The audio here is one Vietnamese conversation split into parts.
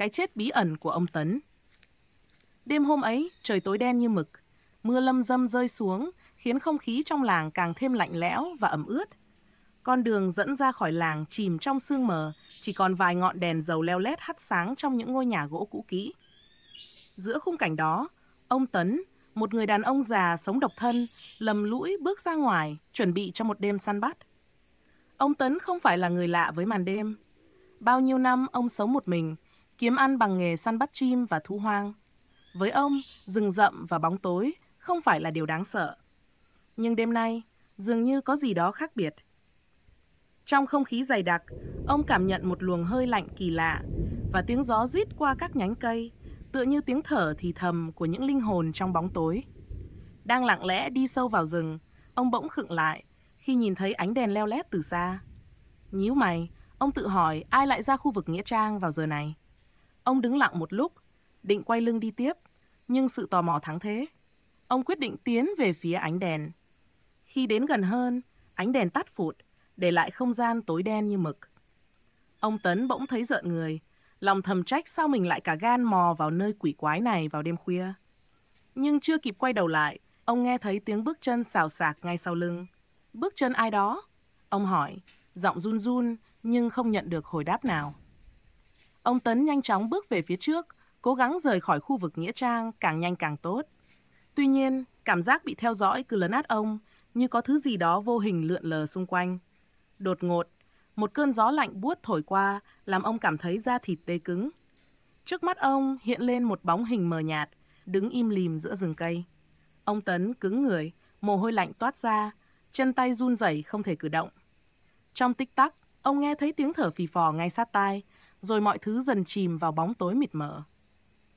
cái chết bí ẩn của ông Tấn. Đêm hôm ấy, trời tối đen như mực, mưa lâm dâm rơi xuống, khiến không khí trong làng càng thêm lạnh lẽo và ẩm ướt. Con đường dẫn ra khỏi làng chìm trong sương mờ, chỉ còn vài ngọn đèn dầu leo lét hắt sáng trong những ngôi nhà gỗ cũ kỹ. Giữa khung cảnh đó, ông Tấn, một người đàn ông già sống độc thân, lầm lũi bước ra ngoài, chuẩn bị cho một đêm săn bắt. Ông Tấn không phải là người lạ với màn đêm. Bao nhiêu năm ông sống một mình, kiếm ăn bằng nghề săn bắt chim và thú hoang. Với ông, rừng rậm và bóng tối không phải là điều đáng sợ. Nhưng đêm nay, dường như có gì đó khác biệt. Trong không khí dày đặc, ông cảm nhận một luồng hơi lạnh kỳ lạ và tiếng gió rít qua các nhánh cây, tựa như tiếng thở thì thầm của những linh hồn trong bóng tối. Đang lặng lẽ đi sâu vào rừng, ông bỗng khựng lại khi nhìn thấy ánh đèn leo lét từ xa. Nhíu mày, ông tự hỏi ai lại ra khu vực Nghĩa Trang vào giờ này. Ông đứng lặng một lúc, định quay lưng đi tiếp, nhưng sự tò mò thắng thế. Ông quyết định tiến về phía ánh đèn. Khi đến gần hơn, ánh đèn tắt phụt, để lại không gian tối đen như mực. Ông Tấn bỗng thấy rợn người, lòng thầm trách sao mình lại cả gan mò vào nơi quỷ quái này vào đêm khuya. Nhưng chưa kịp quay đầu lại, ông nghe thấy tiếng bước chân xào xạc ngay sau lưng. Bước chân ai đó? Ông hỏi, giọng run run nhưng không nhận được hồi đáp nào. Ông Tấn nhanh chóng bước về phía trước, cố gắng rời khỏi khu vực Nghĩa Trang càng nhanh càng tốt. Tuy nhiên, cảm giác bị theo dõi cứ lấn át ông, như có thứ gì đó vô hình lượn lờ xung quanh. Đột ngột, một cơn gió lạnh buốt thổi qua, làm ông cảm thấy da thịt tê cứng. Trước mắt ông hiện lên một bóng hình mờ nhạt, đứng im lìm giữa rừng cây. Ông Tấn cứng người, mồ hôi lạnh toát ra, chân tay run rẩy không thể cử động. Trong tích tắc, ông nghe thấy tiếng thở phì phò ngay sát tai, rồi mọi thứ dần chìm vào bóng tối mịt mờ.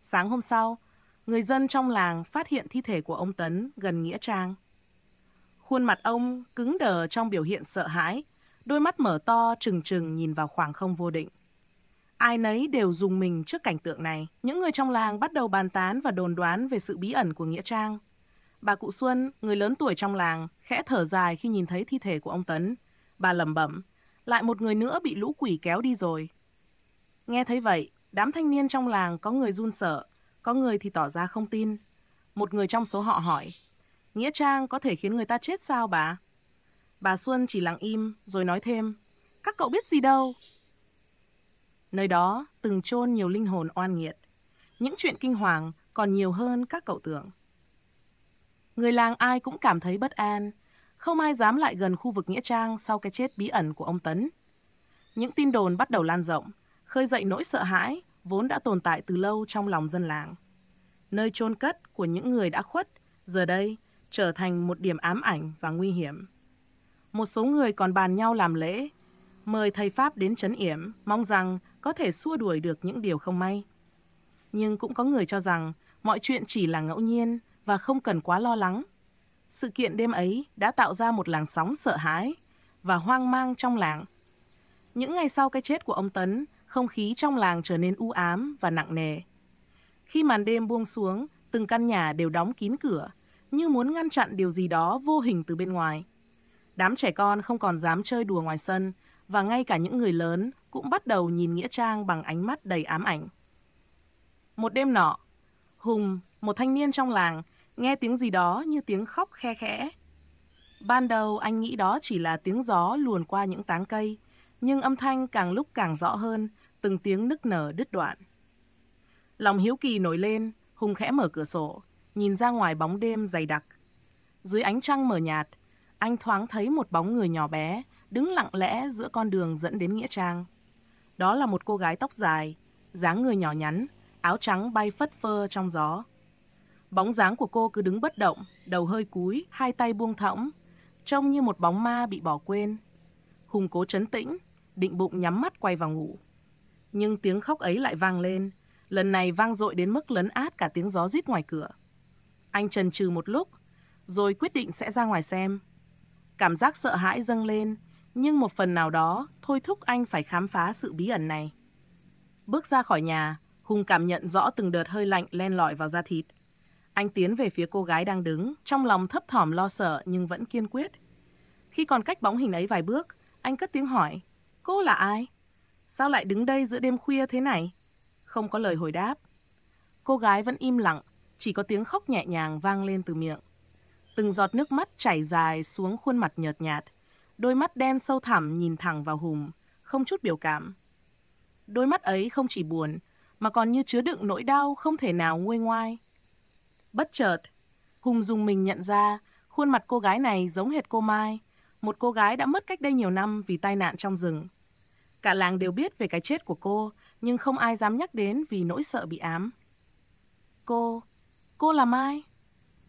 Sáng hôm sau, người dân trong làng phát hiện thi thể của ông Tấn gần Nghĩa Trang. Khuôn mặt ông cứng đờ trong biểu hiện sợ hãi, đôi mắt mở to trừng trừng nhìn vào khoảng không vô định. Ai nấy đều dùng mình trước cảnh tượng này. Những người trong làng bắt đầu bàn tán và đồn đoán về sự bí ẩn của Nghĩa Trang. Bà cụ Xuân, người lớn tuổi trong làng, khẽ thở dài khi nhìn thấy thi thể của ông Tấn. Bà lẩm bẩm, lại một người nữa bị lũ quỷ kéo đi rồi, Nghe thấy vậy, đám thanh niên trong làng có người run sợ, có người thì tỏ ra không tin. Một người trong số họ hỏi, Nghĩa Trang có thể khiến người ta chết sao bà? Bà Xuân chỉ lặng im rồi nói thêm, các cậu biết gì đâu. Nơi đó từng chôn nhiều linh hồn oan nghiệt. Những chuyện kinh hoàng còn nhiều hơn các cậu tưởng. Người làng ai cũng cảm thấy bất an, không ai dám lại gần khu vực Nghĩa Trang sau cái chết bí ẩn của ông Tấn. Những tin đồn bắt đầu lan rộng, khơi dậy nỗi sợ hãi vốn đã tồn tại từ lâu trong lòng dân làng. Nơi chôn cất của những người đã khuất giờ đây trở thành một điểm ám ảnh và nguy hiểm. Một số người còn bàn nhau làm lễ, mời thầy Pháp đến chấn yểm, mong rằng có thể xua đuổi được những điều không may. Nhưng cũng có người cho rằng mọi chuyện chỉ là ngẫu nhiên và không cần quá lo lắng. Sự kiện đêm ấy đã tạo ra một làng sóng sợ hãi và hoang mang trong làng. Những ngày sau cái chết của ông Tấn, không khí trong làng trở nên u ám và nặng nề. Khi màn đêm buông xuống, từng căn nhà đều đóng kín cửa, như muốn ngăn chặn điều gì đó vô hình từ bên ngoài. Đám trẻ con không còn dám chơi đùa ngoài sân, và ngay cả những người lớn cũng bắt đầu nhìn Nghĩa Trang bằng ánh mắt đầy ám ảnh. Một đêm nọ, Hùng, một thanh niên trong làng, nghe tiếng gì đó như tiếng khóc khe khẽ. Ban đầu anh nghĩ đó chỉ là tiếng gió luồn qua những tán cây, nhưng âm thanh càng lúc càng rõ hơn từng tiếng nức nở đứt đoạn. Lòng hiếu kỳ nổi lên, Hùng khẽ mở cửa sổ, nhìn ra ngoài bóng đêm dày đặc. Dưới ánh trăng mờ nhạt, anh thoáng thấy một bóng người nhỏ bé đứng lặng lẽ giữa con đường dẫn đến Nghĩa Trang. Đó là một cô gái tóc dài, dáng người nhỏ nhắn, áo trắng bay phất phơ trong gió. Bóng dáng của cô cứ đứng bất động, đầu hơi cúi, hai tay buông thõng, trông như một bóng ma bị bỏ quên. Hùng cố trấn tĩnh, định bụng nhắm mắt quay vào ngủ nhưng tiếng khóc ấy lại vang lên, lần này vang dội đến mức lấn át cả tiếng gió rít ngoài cửa. Anh trần trừ một lúc, rồi quyết định sẽ ra ngoài xem. Cảm giác sợ hãi dâng lên, nhưng một phần nào đó thôi thúc anh phải khám phá sự bí ẩn này. Bước ra khỏi nhà, Hùng cảm nhận rõ từng đợt hơi lạnh len lỏi vào da thịt. Anh tiến về phía cô gái đang đứng, trong lòng thấp thỏm lo sợ nhưng vẫn kiên quyết. Khi còn cách bóng hình ấy vài bước, anh cất tiếng hỏi, cô là ai? Sao lại đứng đây giữa đêm khuya thế này? Không có lời hồi đáp. Cô gái vẫn im lặng, chỉ có tiếng khóc nhẹ nhàng vang lên từ miệng. Từng giọt nước mắt chảy dài xuống khuôn mặt nhợt nhạt. Đôi mắt đen sâu thẳm nhìn thẳng vào Hùng, không chút biểu cảm. Đôi mắt ấy không chỉ buồn, mà còn như chứa đựng nỗi đau không thể nào nguôi ngoai. Bất chợt, Hùng dùng mình nhận ra khuôn mặt cô gái này giống hệt cô Mai, một cô gái đã mất cách đây nhiều năm vì tai nạn trong rừng. Cả làng đều biết về cái chết của cô, nhưng không ai dám nhắc đến vì nỗi sợ bị ám. Cô, cô là Mai?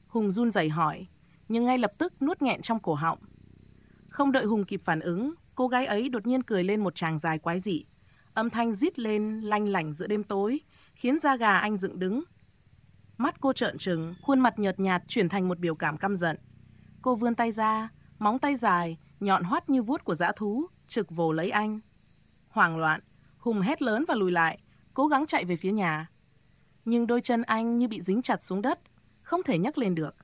Hùng run rẩy hỏi, nhưng ngay lập tức nuốt nghẹn trong cổ họng. Không đợi Hùng kịp phản ứng, cô gái ấy đột nhiên cười lên một tràng dài quái dị. Âm thanh rít lên lanh lảnh giữa đêm tối, khiến da gà anh dựng đứng. Mắt cô trợn trừng, khuôn mặt nhợt nhạt chuyển thành một biểu cảm căm giận. Cô vươn tay ra, móng tay dài, nhọn hoắt như vuốt của dã thú, trực vồ lấy anh. Hoảng loạn, Hùng hét lớn và lùi lại, cố gắng chạy về phía nhà. Nhưng đôi chân anh như bị dính chặt xuống đất, không thể nhấc lên được.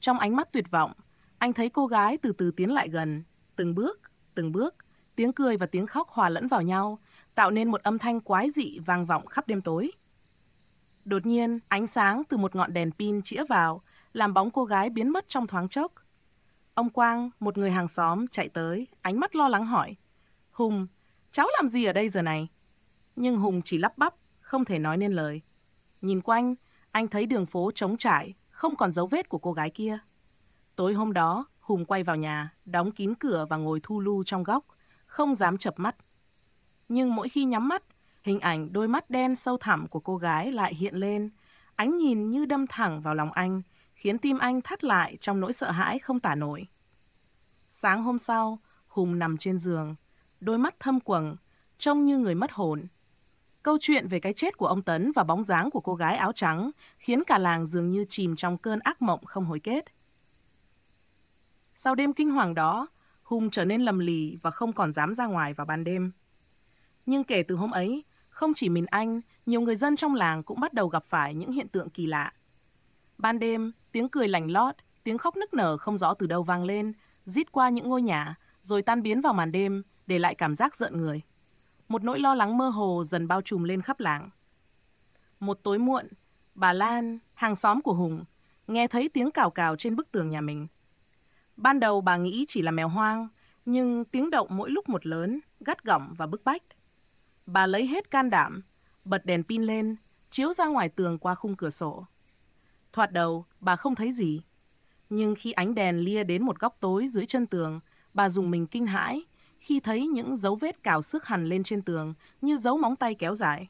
Trong ánh mắt tuyệt vọng, anh thấy cô gái từ từ tiến lại gần, từng bước, từng bước, tiếng cười và tiếng khóc hòa lẫn vào nhau, tạo nên một âm thanh quái dị vang vọng khắp đêm tối. Đột nhiên, ánh sáng từ một ngọn đèn pin chĩa vào, làm bóng cô gái biến mất trong thoáng chốc. Ông Quang, một người hàng xóm, chạy tới, ánh mắt lo lắng hỏi. Hùng, Cháu làm gì ở đây giờ này? Nhưng Hùng chỉ lắp bắp, không thể nói nên lời. Nhìn quanh, anh thấy đường phố trống trải, không còn dấu vết của cô gái kia. Tối hôm đó, Hùng quay vào nhà, đóng kín cửa và ngồi thu lu trong góc, không dám chập mắt. Nhưng mỗi khi nhắm mắt, hình ảnh đôi mắt đen sâu thẳm của cô gái lại hiện lên. Ánh nhìn như đâm thẳng vào lòng anh, khiến tim anh thắt lại trong nỗi sợ hãi không tả nổi. Sáng hôm sau, Hùng nằm trên giường, đôi mắt thâm quầng, trông như người mất hồn. Câu chuyện về cái chết của ông Tấn và bóng dáng của cô gái áo trắng khiến cả làng dường như chìm trong cơn ác mộng không hồi kết. Sau đêm kinh hoàng đó, Hùng trở nên lầm lì và không còn dám ra ngoài vào ban đêm. Nhưng kể từ hôm ấy, không chỉ mình anh, nhiều người dân trong làng cũng bắt đầu gặp phải những hiện tượng kỳ lạ. Ban đêm, tiếng cười lành lót, tiếng khóc nức nở không rõ từ đâu vang lên, rít qua những ngôi nhà, rồi tan biến vào màn đêm, để lại cảm giác giận người. Một nỗi lo lắng mơ hồ dần bao trùm lên khắp làng. Một tối muộn, bà Lan, hàng xóm của Hùng, nghe thấy tiếng cào cào trên bức tường nhà mình. Ban đầu bà nghĩ chỉ là mèo hoang, nhưng tiếng động mỗi lúc một lớn, gắt gỏng và bức bách. Bà lấy hết can đảm, bật đèn pin lên, chiếu ra ngoài tường qua khung cửa sổ. Thoạt đầu, bà không thấy gì. Nhưng khi ánh đèn lia đến một góc tối dưới chân tường, bà dùng mình kinh hãi khi thấy những dấu vết cào xước hẳn lên trên tường như dấu móng tay kéo dài.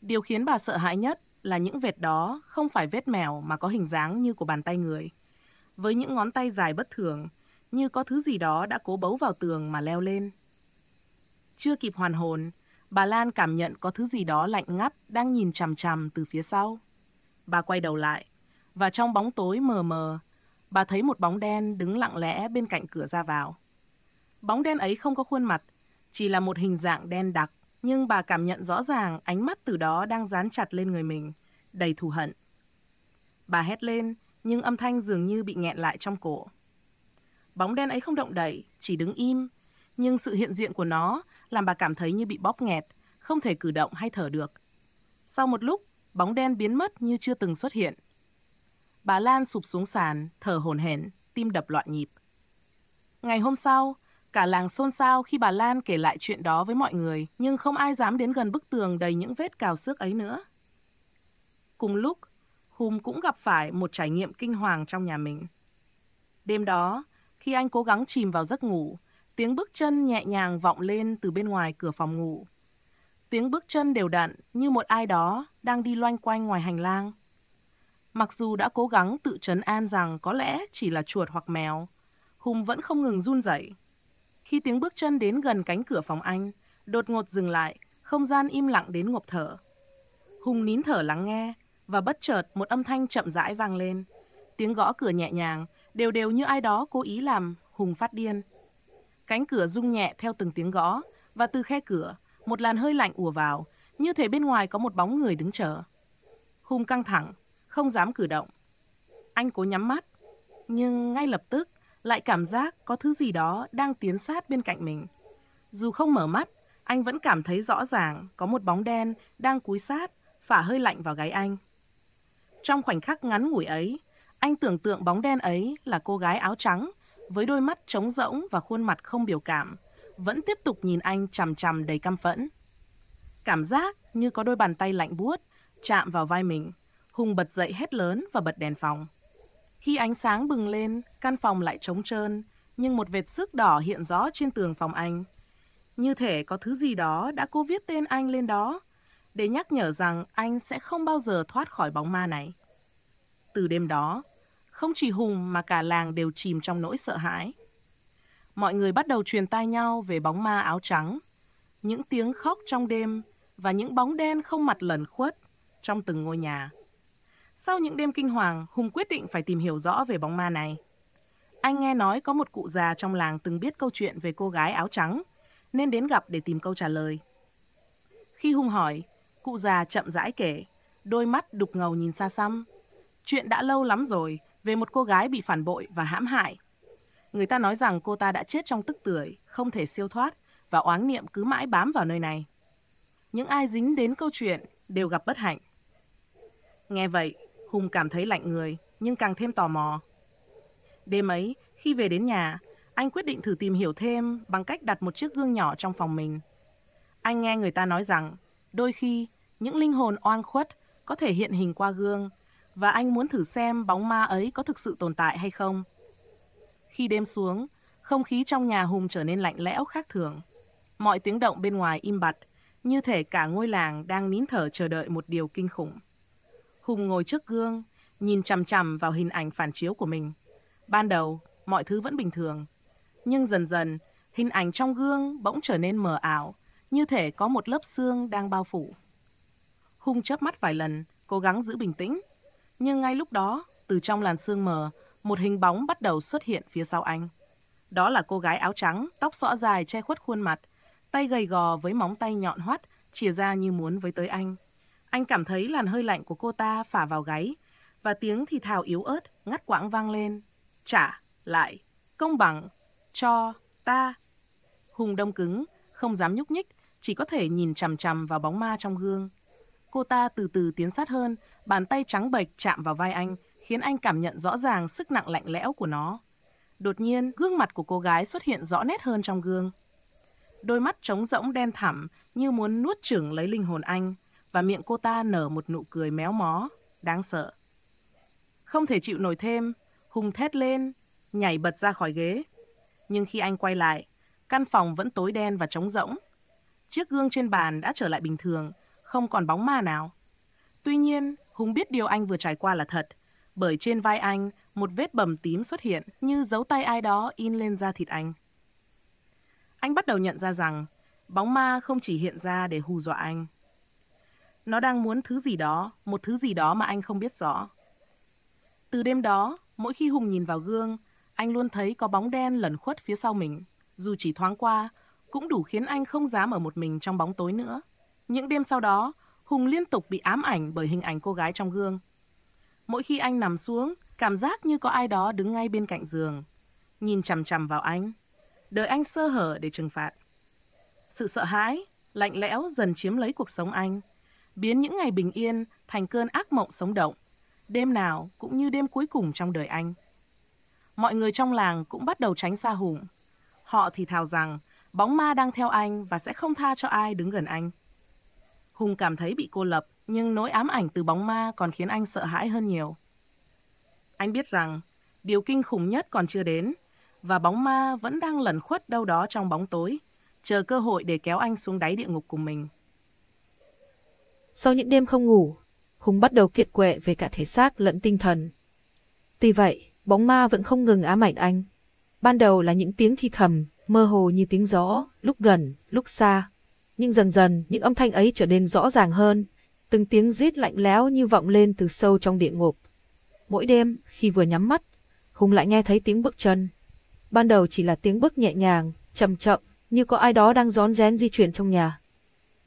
Điều khiến bà sợ hãi nhất là những vệt đó không phải vết mèo mà có hình dáng như của bàn tay người. Với những ngón tay dài bất thường, như có thứ gì đó đã cố bấu vào tường mà leo lên. Chưa kịp hoàn hồn, bà Lan cảm nhận có thứ gì đó lạnh ngắt đang nhìn chằm chằm từ phía sau. Bà quay đầu lại, và trong bóng tối mờ mờ, bà thấy một bóng đen đứng lặng lẽ bên cạnh cửa ra vào. Bóng đen ấy không có khuôn mặt, chỉ là một hình dạng đen đặc, nhưng bà cảm nhận rõ ràng ánh mắt từ đó đang dán chặt lên người mình, đầy thù hận. Bà hét lên, nhưng âm thanh dường như bị nghẹn lại trong cổ. Bóng đen ấy không động đậy, chỉ đứng im, nhưng sự hiện diện của nó làm bà cảm thấy như bị bóp nghẹt, không thể cử động hay thở được. Sau một lúc, bóng đen biến mất như chưa từng xuất hiện. Bà Lan sụp xuống sàn, thở hổn hển, tim đập loạn nhịp. Ngày hôm sau, Cả làng xôn xao khi bà Lan kể lại chuyện đó với mọi người, nhưng không ai dám đến gần bức tường đầy những vết cào xước ấy nữa. Cùng lúc, Hùng cũng gặp phải một trải nghiệm kinh hoàng trong nhà mình. Đêm đó, khi anh cố gắng chìm vào giấc ngủ, tiếng bước chân nhẹ nhàng vọng lên từ bên ngoài cửa phòng ngủ. Tiếng bước chân đều đặn như một ai đó đang đi loanh quanh ngoài hành lang. Mặc dù đã cố gắng tự trấn an rằng có lẽ chỉ là chuột hoặc mèo, Hùng vẫn không ngừng run rẩy. Khi tiếng bước chân đến gần cánh cửa phòng anh, đột ngột dừng lại, không gian im lặng đến ngộp thở. Hùng nín thở lắng nghe, và bất chợt một âm thanh chậm rãi vang lên. Tiếng gõ cửa nhẹ nhàng, đều đều như ai đó cố ý làm, Hùng phát điên. Cánh cửa rung nhẹ theo từng tiếng gõ, và từ khe cửa, một làn hơi lạnh ùa vào, như thể bên ngoài có một bóng người đứng chờ. Hùng căng thẳng, không dám cử động. Anh cố nhắm mắt, nhưng ngay lập tức, lại cảm giác có thứ gì đó đang tiến sát bên cạnh mình. Dù không mở mắt, anh vẫn cảm thấy rõ ràng có một bóng đen đang cúi sát, phả hơi lạnh vào gáy anh. Trong khoảnh khắc ngắn ngủi ấy, anh tưởng tượng bóng đen ấy là cô gái áo trắng với đôi mắt trống rỗng và khuôn mặt không biểu cảm, vẫn tiếp tục nhìn anh chằm chằm đầy căm phẫn. Cảm giác như có đôi bàn tay lạnh buốt chạm vào vai mình, Hùng bật dậy hét lớn và bật đèn phòng. Khi ánh sáng bừng lên, căn phòng lại trống trơn, nhưng một vệt sức đỏ hiện rõ trên tường phòng anh. Như thể có thứ gì đó đã cố viết tên anh lên đó, để nhắc nhở rằng anh sẽ không bao giờ thoát khỏi bóng ma này. Từ đêm đó, không chỉ Hùng mà cả làng đều chìm trong nỗi sợ hãi. Mọi người bắt đầu truyền tai nhau về bóng ma áo trắng, những tiếng khóc trong đêm và những bóng đen không mặt lẩn khuất trong từng ngôi nhà. Sau những đêm kinh hoàng, Hùng quyết định phải tìm hiểu rõ về bóng ma này. Anh nghe nói có một cụ già trong làng từng biết câu chuyện về cô gái áo trắng, nên đến gặp để tìm câu trả lời. Khi Hùng hỏi, cụ già chậm rãi kể, đôi mắt đục ngầu nhìn xa xăm. Chuyện đã lâu lắm rồi, về một cô gái bị phản bội và hãm hại. Người ta nói rằng cô ta đã chết trong tức tưởi, không thể siêu thoát và oán niệm cứ mãi bám vào nơi này. Những ai dính đến câu chuyện đều gặp bất hạnh. Nghe vậy, Hùng cảm thấy lạnh người, nhưng càng thêm tò mò. Đêm ấy, khi về đến nhà, anh quyết định thử tìm hiểu thêm bằng cách đặt một chiếc gương nhỏ trong phòng mình. Anh nghe người ta nói rằng, đôi khi, những linh hồn oan khuất có thể hiện hình qua gương, và anh muốn thử xem bóng ma ấy có thực sự tồn tại hay không. Khi đêm xuống, không khí trong nhà Hùng trở nên lạnh lẽo khác thường. Mọi tiếng động bên ngoài im bặt, như thể cả ngôi làng đang nín thở chờ đợi một điều kinh khủng. Hùng ngồi trước gương, nhìn chằm chằm vào hình ảnh phản chiếu của mình. Ban đầu, mọi thứ vẫn bình thường. Nhưng dần dần, hình ảnh trong gương bỗng trở nên mờ ảo, như thể có một lớp xương đang bao phủ. Hùng chớp mắt vài lần, cố gắng giữ bình tĩnh. Nhưng ngay lúc đó, từ trong làn xương mờ, một hình bóng bắt đầu xuất hiện phía sau anh. Đó là cô gái áo trắng, tóc xõa dài che khuất khuôn mặt, tay gầy gò với móng tay nhọn hoắt, chìa ra như muốn với tới anh. Anh cảm thấy làn hơi lạnh của cô ta phả vào gáy và tiếng thì thào yếu ớt ngắt quãng vang lên. Trả lại, công bằng, cho ta. Hùng đông cứng, không dám nhúc nhích, chỉ có thể nhìn chằm chằm vào bóng ma trong gương. Cô ta từ từ tiến sát hơn, bàn tay trắng bệch chạm vào vai anh, khiến anh cảm nhận rõ ràng sức nặng lạnh lẽo của nó. Đột nhiên, gương mặt của cô gái xuất hiện rõ nét hơn trong gương. Đôi mắt trống rỗng đen thẳm như muốn nuốt chửng lấy linh hồn anh, và miệng cô ta nở một nụ cười méo mó, đáng sợ. Không thể chịu nổi thêm, Hùng thét lên, nhảy bật ra khỏi ghế. Nhưng khi anh quay lại, căn phòng vẫn tối đen và trống rỗng. Chiếc gương trên bàn đã trở lại bình thường, không còn bóng ma nào. Tuy nhiên, Hùng biết điều anh vừa trải qua là thật, bởi trên vai anh một vết bầm tím xuất hiện như dấu tay ai đó in lên da thịt anh. Anh bắt đầu nhận ra rằng bóng ma không chỉ hiện ra để hù dọa anh, nó đang muốn thứ gì đó, một thứ gì đó mà anh không biết rõ. Từ đêm đó, mỗi khi Hùng nhìn vào gương, anh luôn thấy có bóng đen lẩn khuất phía sau mình. Dù chỉ thoáng qua, cũng đủ khiến anh không dám ở một mình trong bóng tối nữa. Những đêm sau đó, Hùng liên tục bị ám ảnh bởi hình ảnh cô gái trong gương. Mỗi khi anh nằm xuống, cảm giác như có ai đó đứng ngay bên cạnh giường, nhìn chằm chằm vào anh, đợi anh sơ hở để trừng phạt. Sự sợ hãi, lạnh lẽo dần chiếm lấy cuộc sống anh, biến những ngày bình yên thành cơn ác mộng sống động, đêm nào cũng như đêm cuối cùng trong đời anh. Mọi người trong làng cũng bắt đầu tránh xa Hùng. Họ thì thào rằng bóng ma đang theo anh và sẽ không tha cho ai đứng gần anh. Hùng cảm thấy bị cô lập, nhưng nỗi ám ảnh từ bóng ma còn khiến anh sợ hãi hơn nhiều. Anh biết rằng điều kinh khủng nhất còn chưa đến và bóng ma vẫn đang lẩn khuất đâu đó trong bóng tối, chờ cơ hội để kéo anh xuống đáy địa ngục cùng mình. Sau những đêm không ngủ, Hùng bắt đầu kiệt quệ về cả thể xác lẫn tinh thần. Tuy vậy, bóng ma vẫn không ngừng ám ảnh anh. Ban đầu là những tiếng thi thầm, mơ hồ như tiếng gió, lúc gần, lúc xa. Nhưng dần dần, những âm thanh ấy trở nên rõ ràng hơn, từng tiếng rít lạnh lẽo như vọng lên từ sâu trong địa ngục. Mỗi đêm, khi vừa nhắm mắt, Hùng lại nghe thấy tiếng bước chân. Ban đầu chỉ là tiếng bước nhẹ nhàng, chậm chậm, như có ai đó đang rón rén di chuyển trong nhà.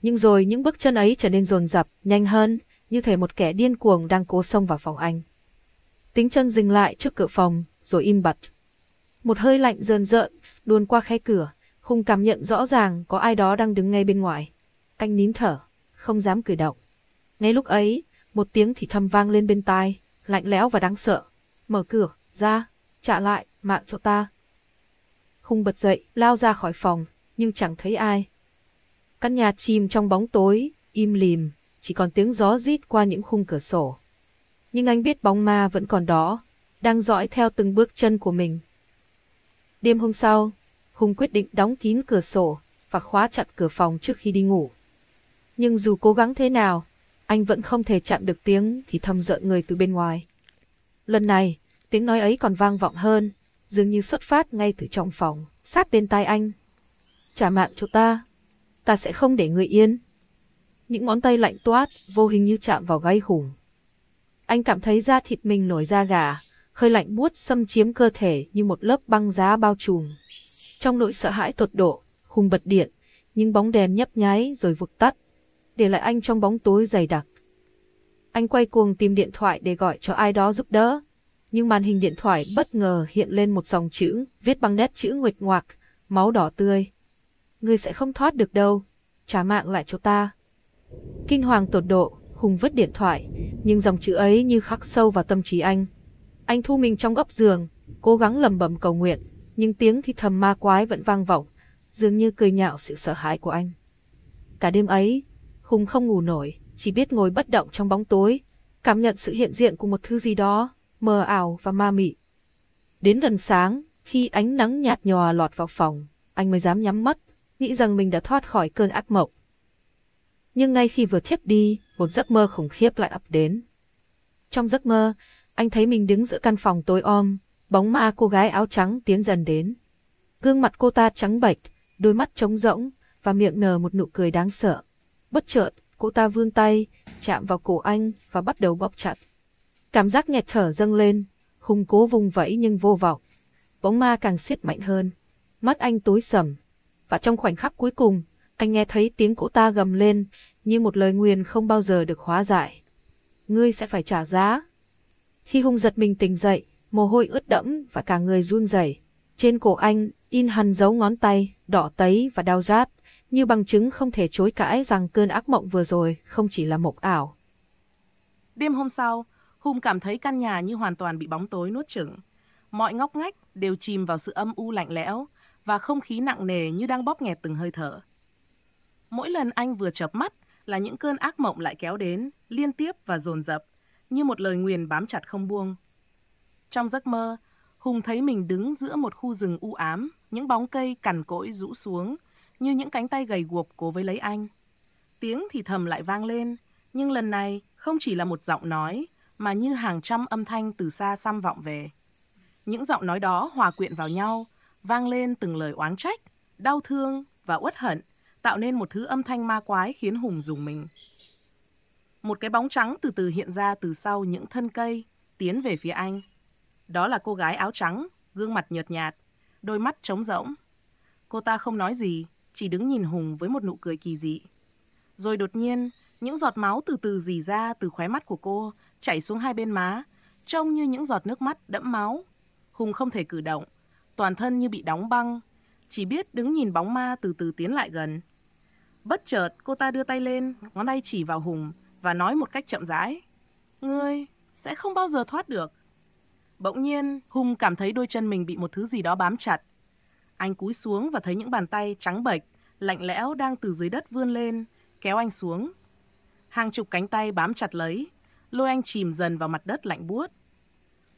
Nhưng rồi những bước chân ấy trở nên dồn dập, nhanh hơn, như thể một kẻ điên cuồng đang cố xông vào phòng anh. Tính chân dừng lại trước cửa phòng, rồi im bặt. Một hơi lạnh rờn rợn, đuôn qua khe cửa, Hùng cảm nhận rõ ràng có ai đó đang đứng ngay bên ngoài. Anh nín thở, không dám cử động. Ngay lúc ấy, một tiếng thì thầm vang lên bên tai, lạnh lẽo và đáng sợ. Mở cửa, ra, trả lại, mạng cho ta. Hùng bật dậy, lao ra khỏi phòng, nhưng chẳng thấy ai. Căn nhà chìm trong bóng tối, im lìm, chỉ còn tiếng gió rít qua những khung cửa sổ. Nhưng anh biết bóng ma vẫn còn đó, đang dõi theo từng bước chân của mình. Đêm hôm sau, Hùng quyết định đóng kín cửa sổ và khóa chặt cửa phòng trước khi đi ngủ. Nhưng dù cố gắng thế nào, anh vẫn không thể chặn được tiếng thì thầm rợn người từ bên ngoài. Lần này, tiếng nói ấy còn vang vọng hơn, dường như xuất phát ngay từ trong phòng, sát bên tai anh. Trả mạng cho ta ta sẽ không để người yên. Những ngón tay lạnh toát, vô hình như chạm vào gáy khủng. Anh cảm thấy da thịt mình nổi da gà, hơi lạnh buốt xâm chiếm cơ thể như một lớp băng giá bao trùm. Trong nỗi sợ hãi tột độ, Hùng bật điện, nhưng bóng đèn nhấp nháy rồi vụt tắt, để lại anh trong bóng tối dày đặc. Anh quay cuồng tìm điện thoại để gọi cho ai đó giúp đỡ, nhưng màn hình điện thoại bất ngờ hiện lên một dòng chữ, viết bằng nét chữ nguệch ngoạc, máu đỏ tươi ngươi sẽ không thoát được đâu, trả mạng lại cho ta. Kinh hoàng tột độ, Hùng vứt điện thoại, nhưng dòng chữ ấy như khắc sâu vào tâm trí anh. Anh thu mình trong góc giường, cố gắng lầm bầm cầu nguyện, nhưng tiếng thì thầm ma quái vẫn vang vọng, dường như cười nhạo sự sợ hãi của anh. Cả đêm ấy, Hùng không ngủ nổi, chỉ biết ngồi bất động trong bóng tối, cảm nhận sự hiện diện của một thứ gì đó, mờ ảo và ma mị. Đến gần sáng, khi ánh nắng nhạt nhòa lọt vào phòng, anh mới dám nhắm mắt nghĩ rằng mình đã thoát khỏi cơn ác mộng. Nhưng ngay khi vừa thiếp đi, một giấc mơ khủng khiếp lại ập đến. Trong giấc mơ, anh thấy mình đứng giữa căn phòng tối om, bóng ma cô gái áo trắng tiến dần đến. Gương mặt cô ta trắng bệch, đôi mắt trống rỗng và miệng nở một nụ cười đáng sợ. Bất chợt, cô ta vươn tay, chạm vào cổ anh và bắt đầu bóp chặt. Cảm giác nghẹt thở dâng lên, hùng cố vùng vẫy nhưng vô vọng. Bóng ma càng siết mạnh hơn. Mắt anh tối sầm, và trong khoảnh khắc cuối cùng, anh nghe thấy tiếng cỗ ta gầm lên, như một lời nguyền không bao giờ được hóa giải. Ngươi sẽ phải trả giá. Khi hung giật mình tỉnh dậy, mồ hôi ướt đẫm và cả người run rẩy. Trên cổ anh, in hằn dấu ngón tay, đỏ tấy và đau rát, như bằng chứng không thể chối cãi rằng cơn ác mộng vừa rồi không chỉ là mộng ảo. Đêm hôm sau, Hùng cảm thấy căn nhà như hoàn toàn bị bóng tối nuốt chửng. Mọi ngóc ngách đều chìm vào sự âm u lạnh lẽo, và không khí nặng nề như đang bóp nghẹt từng hơi thở. Mỗi lần anh vừa chợp mắt là những cơn ác mộng lại kéo đến, liên tiếp và dồn dập, như một lời nguyền bám chặt không buông. Trong giấc mơ, Hùng thấy mình đứng giữa một khu rừng u ám, những bóng cây cằn cỗi rũ xuống, như những cánh tay gầy guộc cố với lấy anh. Tiếng thì thầm lại vang lên, nhưng lần này không chỉ là một giọng nói, mà như hàng trăm âm thanh từ xa xăm vọng về. Những giọng nói đó hòa quyện vào nhau, vang lên từng lời oán trách, đau thương và uất hận, tạo nên một thứ âm thanh ma quái khiến Hùng dùng mình. Một cái bóng trắng từ từ hiện ra từ sau những thân cây, tiến về phía anh. Đó là cô gái áo trắng, gương mặt nhợt nhạt, đôi mắt trống rỗng. Cô ta không nói gì, chỉ đứng nhìn Hùng với một nụ cười kỳ dị. Rồi đột nhiên, những giọt máu từ từ dì ra từ khóe mắt của cô, chảy xuống hai bên má, trông như những giọt nước mắt đẫm máu. Hùng không thể cử động, toàn thân như bị đóng băng, chỉ biết đứng nhìn bóng ma từ từ tiến lại gần. Bất chợt, cô ta đưa tay lên, ngón tay chỉ vào Hùng và nói một cách chậm rãi. Ngươi sẽ không bao giờ thoát được. Bỗng nhiên, Hùng cảm thấy đôi chân mình bị một thứ gì đó bám chặt. Anh cúi xuống và thấy những bàn tay trắng bệch, lạnh lẽo đang từ dưới đất vươn lên, kéo anh xuống. Hàng chục cánh tay bám chặt lấy, lôi anh chìm dần vào mặt đất lạnh buốt.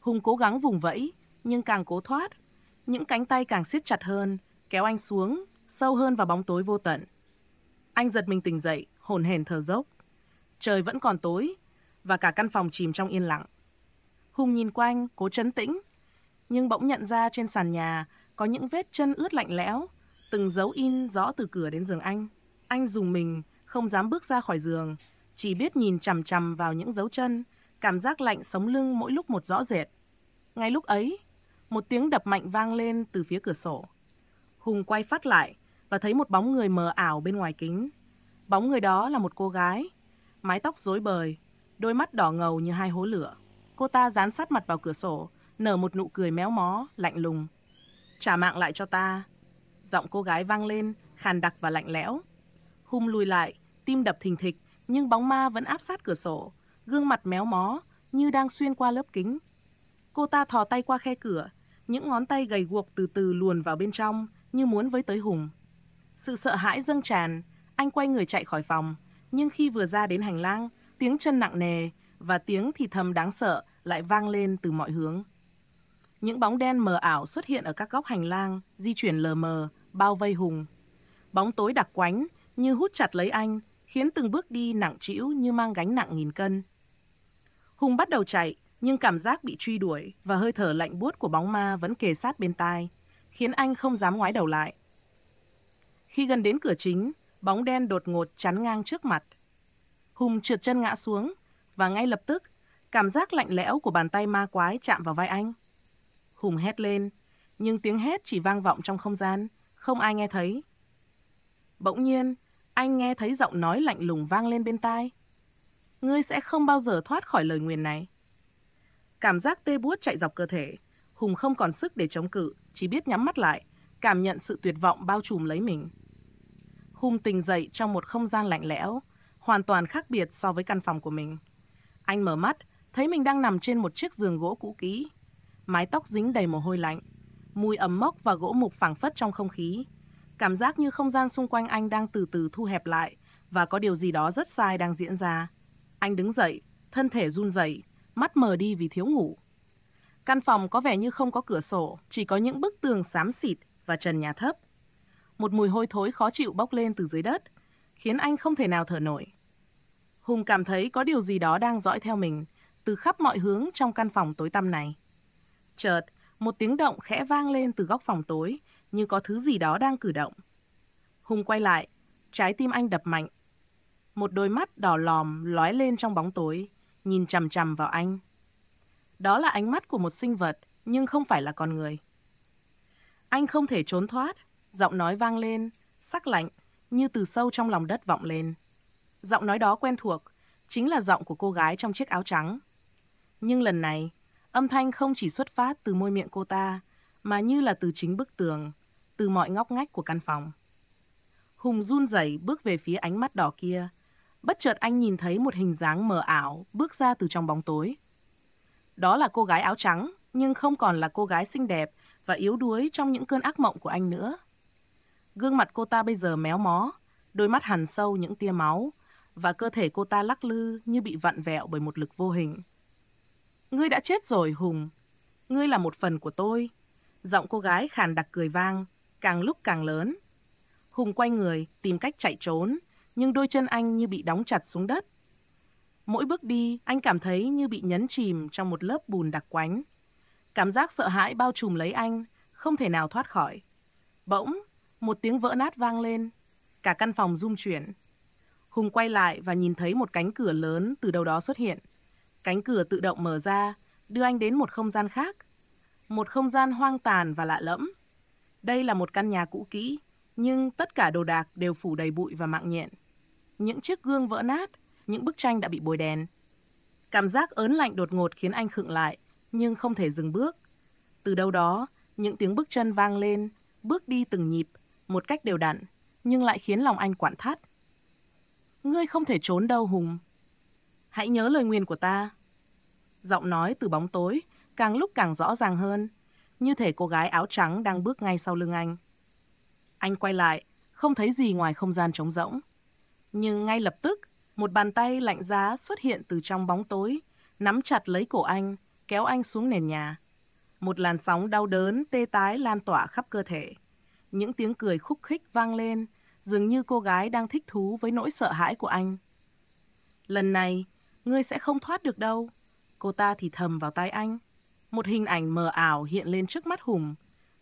Hùng cố gắng vùng vẫy, nhưng càng cố thoát, những cánh tay càng siết chặt hơn, kéo anh xuống, sâu hơn vào bóng tối vô tận. Anh giật mình tỉnh dậy, hồn hển thở dốc. Trời vẫn còn tối và cả căn phòng chìm trong yên lặng. Hùng nhìn quanh, cố trấn tĩnh, nhưng bỗng nhận ra trên sàn nhà có những vết chân ướt lạnh lẽo, từng dấu in rõ từ cửa đến giường anh. Anh dùng mình, không dám bước ra khỏi giường, chỉ biết nhìn chằm chằm vào những dấu chân, cảm giác lạnh sống lưng mỗi lúc một rõ rệt. Ngay lúc ấy, một tiếng đập mạnh vang lên từ phía cửa sổ. Hùng quay phát lại và thấy một bóng người mờ ảo bên ngoài kính. Bóng người đó là một cô gái, mái tóc rối bời, đôi mắt đỏ ngầu như hai hố lửa. Cô ta dán sát mặt vào cửa sổ, nở một nụ cười méo mó, lạnh lùng. Trả mạng lại cho ta. Giọng cô gái vang lên, khàn đặc và lạnh lẽo. Hùng lùi lại, tim đập thình thịch, nhưng bóng ma vẫn áp sát cửa sổ, gương mặt méo mó, như đang xuyên qua lớp kính. Cô ta thò tay qua khe cửa, những ngón tay gầy guộc từ từ luồn vào bên trong, như muốn với tới Hùng. Sự sợ hãi dâng tràn, anh quay người chạy khỏi phòng. Nhưng khi vừa ra đến hành lang, tiếng chân nặng nề và tiếng thì thầm đáng sợ lại vang lên từ mọi hướng. Những bóng đen mờ ảo xuất hiện ở các góc hành lang, di chuyển lờ mờ, bao vây Hùng. Bóng tối đặc quánh, như hút chặt lấy anh, khiến từng bước đi nặng trĩu như mang gánh nặng nghìn cân. Hùng bắt đầu chạy, nhưng cảm giác bị truy đuổi và hơi thở lạnh buốt của bóng ma vẫn kề sát bên tai, khiến anh không dám ngoái đầu lại. Khi gần đến cửa chính, bóng đen đột ngột chắn ngang trước mặt. Hùng trượt chân ngã xuống và ngay lập tức, cảm giác lạnh lẽo của bàn tay ma quái chạm vào vai anh. Hùng hét lên, nhưng tiếng hét chỉ vang vọng trong không gian, không ai nghe thấy. Bỗng nhiên, anh nghe thấy giọng nói lạnh lùng vang lên bên tai. Ngươi sẽ không bao giờ thoát khỏi lời nguyền này. Cảm giác tê buốt chạy dọc cơ thể. Hùng không còn sức để chống cự, chỉ biết nhắm mắt lại, cảm nhận sự tuyệt vọng bao trùm lấy mình. Hùng tỉnh dậy trong một không gian lạnh lẽo, hoàn toàn khác biệt so với căn phòng của mình. Anh mở mắt, thấy mình đang nằm trên một chiếc giường gỗ cũ kỹ. Mái tóc dính đầy mồ hôi lạnh, mùi ẩm mốc và gỗ mục phảng phất trong không khí. Cảm giác như không gian xung quanh anh đang từ từ thu hẹp lại và có điều gì đó rất sai đang diễn ra. Anh đứng dậy, thân thể run rẩy, mắt mờ đi vì thiếu ngủ. Căn phòng có vẻ như không có cửa sổ, chỉ có những bức tường xám xịt và trần nhà thấp. Một mùi hôi thối khó chịu bốc lên từ dưới đất, khiến anh không thể nào thở nổi. Hùng cảm thấy có điều gì đó đang dõi theo mình, từ khắp mọi hướng trong căn phòng tối tăm này. Chợt, một tiếng động khẽ vang lên từ góc phòng tối, như có thứ gì đó đang cử động. Hùng quay lại, trái tim anh đập mạnh. Một đôi mắt đỏ lòm lói lên trong bóng tối, nhìn chằm chằm vào anh. Đó là ánh mắt của một sinh vật, nhưng không phải là con người. Anh không thể trốn thoát, giọng nói vang lên, sắc lạnh, như từ sâu trong lòng đất vọng lên. Giọng nói đó quen thuộc, chính là giọng của cô gái trong chiếc áo trắng. Nhưng lần này, âm thanh không chỉ xuất phát từ môi miệng cô ta, mà như là từ chính bức tường, từ mọi ngóc ngách của căn phòng. Hùng run rẩy bước về phía ánh mắt đỏ kia, bất chợt anh nhìn thấy một hình dáng mờ ảo bước ra từ trong bóng tối. Đó là cô gái áo trắng, nhưng không còn là cô gái xinh đẹp và yếu đuối trong những cơn ác mộng của anh nữa. Gương mặt cô ta bây giờ méo mó, đôi mắt hằn sâu những tia máu và cơ thể cô ta lắc lư như bị vặn vẹo bởi một lực vô hình. Ngươi đã chết rồi, Hùng. Ngươi là một phần của tôi. Giọng cô gái khàn đặc cười vang, càng lúc càng lớn. Hùng quay người, tìm cách chạy trốn, nhưng đôi chân anh như bị đóng chặt xuống đất. Mỗi bước đi, anh cảm thấy như bị nhấn chìm trong một lớp bùn đặc quánh. Cảm giác sợ hãi bao trùm lấy anh, không thể nào thoát khỏi. Bỗng, một tiếng vỡ nát vang lên, cả căn phòng rung chuyển. Hùng quay lại và nhìn thấy một cánh cửa lớn từ đâu đó xuất hiện. Cánh cửa tự động mở ra, đưa anh đến một không gian khác. Một không gian hoang tàn và lạ lẫm. Đây là một căn nhà cũ kỹ, nhưng tất cả đồ đạc đều phủ đầy bụi và mạng nhện những chiếc gương vỡ nát, những bức tranh đã bị bôi đen. Cảm giác ớn lạnh đột ngột khiến anh khựng lại, nhưng không thể dừng bước. Từ đâu đó, những tiếng bước chân vang lên, bước đi từng nhịp, một cách đều đặn, nhưng lại khiến lòng anh quặn thắt. Ngươi không thể trốn đâu Hùng. Hãy nhớ lời nguyền của ta. Giọng nói từ bóng tối càng lúc càng rõ ràng hơn, như thể cô gái áo trắng đang bước ngay sau lưng anh. Anh quay lại, không thấy gì ngoài không gian trống rỗng. Nhưng ngay lập tức, một bàn tay lạnh giá xuất hiện từ trong bóng tối, nắm chặt lấy cổ anh, kéo anh xuống nền nhà. Một làn sóng đau đớn tê tái lan tỏa khắp cơ thể. Những tiếng cười khúc khích vang lên, dường như cô gái đang thích thú với nỗi sợ hãi của anh. Lần này, ngươi sẽ không thoát được đâu. Cô ta thì thầm vào tai anh. Một hình ảnh mờ ảo hiện lên trước mắt Hùng.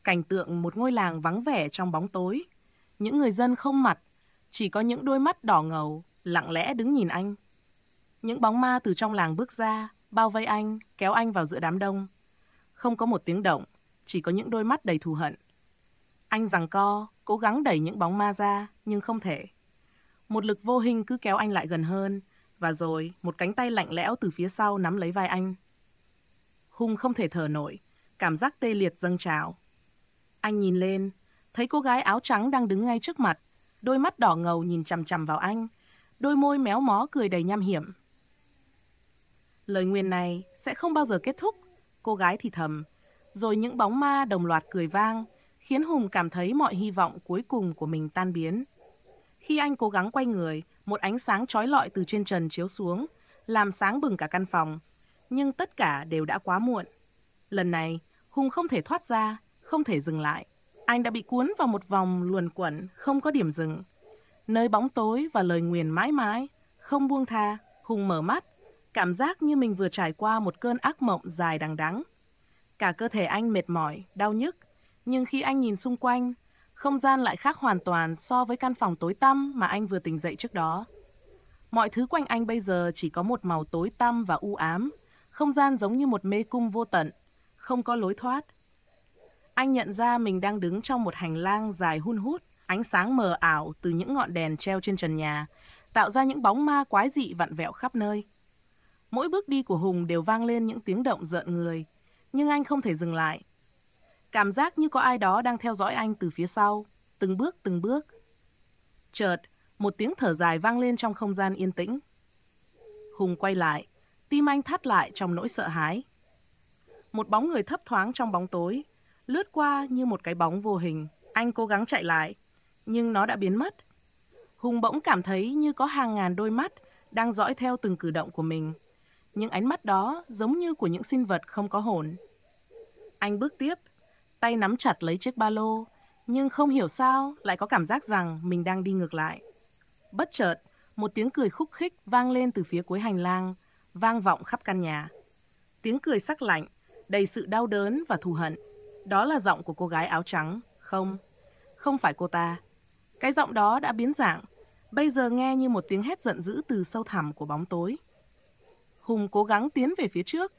Cảnh tượng một ngôi làng vắng vẻ trong bóng tối. Những người dân không mặt chỉ có những đôi mắt đỏ ngầu, lặng lẽ đứng nhìn anh. Những bóng ma từ trong làng bước ra, bao vây anh, kéo anh vào giữa đám đông. Không có một tiếng động, chỉ có những đôi mắt đầy thù hận. Anh giằng co, cố gắng đẩy những bóng ma ra, nhưng không thể. Một lực vô hình cứ kéo anh lại gần hơn, và rồi một cánh tay lạnh lẽo từ phía sau nắm lấy vai anh. hung không thể thở nổi, cảm giác tê liệt dâng trào. Anh nhìn lên, thấy cô gái áo trắng đang đứng ngay trước mặt, đôi mắt đỏ ngầu nhìn chằm chằm vào anh, đôi môi méo mó cười đầy nham hiểm. Lời nguyền này sẽ không bao giờ kết thúc, cô gái thì thầm, rồi những bóng ma đồng loạt cười vang, khiến Hùng cảm thấy mọi hy vọng cuối cùng của mình tan biến. Khi anh cố gắng quay người, một ánh sáng trói lọi từ trên trần chiếu xuống, làm sáng bừng cả căn phòng. Nhưng tất cả đều đã quá muộn. Lần này, Hùng không thể thoát ra, không thể dừng lại. Anh đã bị cuốn vào một vòng luồn quẩn, không có điểm dừng. Nơi bóng tối và lời nguyền mãi mãi, không buông tha, Hùng mở mắt, cảm giác như mình vừa trải qua một cơn ác mộng dài đằng đắng. Cả cơ thể anh mệt mỏi, đau nhức, nhưng khi anh nhìn xung quanh, không gian lại khác hoàn toàn so với căn phòng tối tăm mà anh vừa tỉnh dậy trước đó. Mọi thứ quanh anh bây giờ chỉ có một màu tối tăm và u ám, không gian giống như một mê cung vô tận, không có lối thoát, anh nhận ra mình đang đứng trong một hành lang dài hun hút, ánh sáng mờ ảo từ những ngọn đèn treo trên trần nhà, tạo ra những bóng ma quái dị vặn vẹo khắp nơi. Mỗi bước đi của Hùng đều vang lên những tiếng động rợn người, nhưng anh không thể dừng lại. Cảm giác như có ai đó đang theo dõi anh từ phía sau, từng bước từng bước. Chợt, một tiếng thở dài vang lên trong không gian yên tĩnh. Hùng quay lại, tim anh thắt lại trong nỗi sợ hãi. Một bóng người thấp thoáng trong bóng tối, lướt qua như một cái bóng vô hình. Anh cố gắng chạy lại, nhưng nó đã biến mất. Hùng bỗng cảm thấy như có hàng ngàn đôi mắt đang dõi theo từng cử động của mình. Những ánh mắt đó giống như của những sinh vật không có hồn. Anh bước tiếp, tay nắm chặt lấy chiếc ba lô, nhưng không hiểu sao lại có cảm giác rằng mình đang đi ngược lại. Bất chợt, một tiếng cười khúc khích vang lên từ phía cuối hành lang, vang vọng khắp căn nhà. Tiếng cười sắc lạnh, đầy sự đau đớn và thù hận. Đó là giọng của cô gái áo trắng. Không, không phải cô ta. Cái giọng đó đã biến dạng, bây giờ nghe như một tiếng hét giận dữ từ sâu thẳm của bóng tối. Hùng cố gắng tiến về phía trước,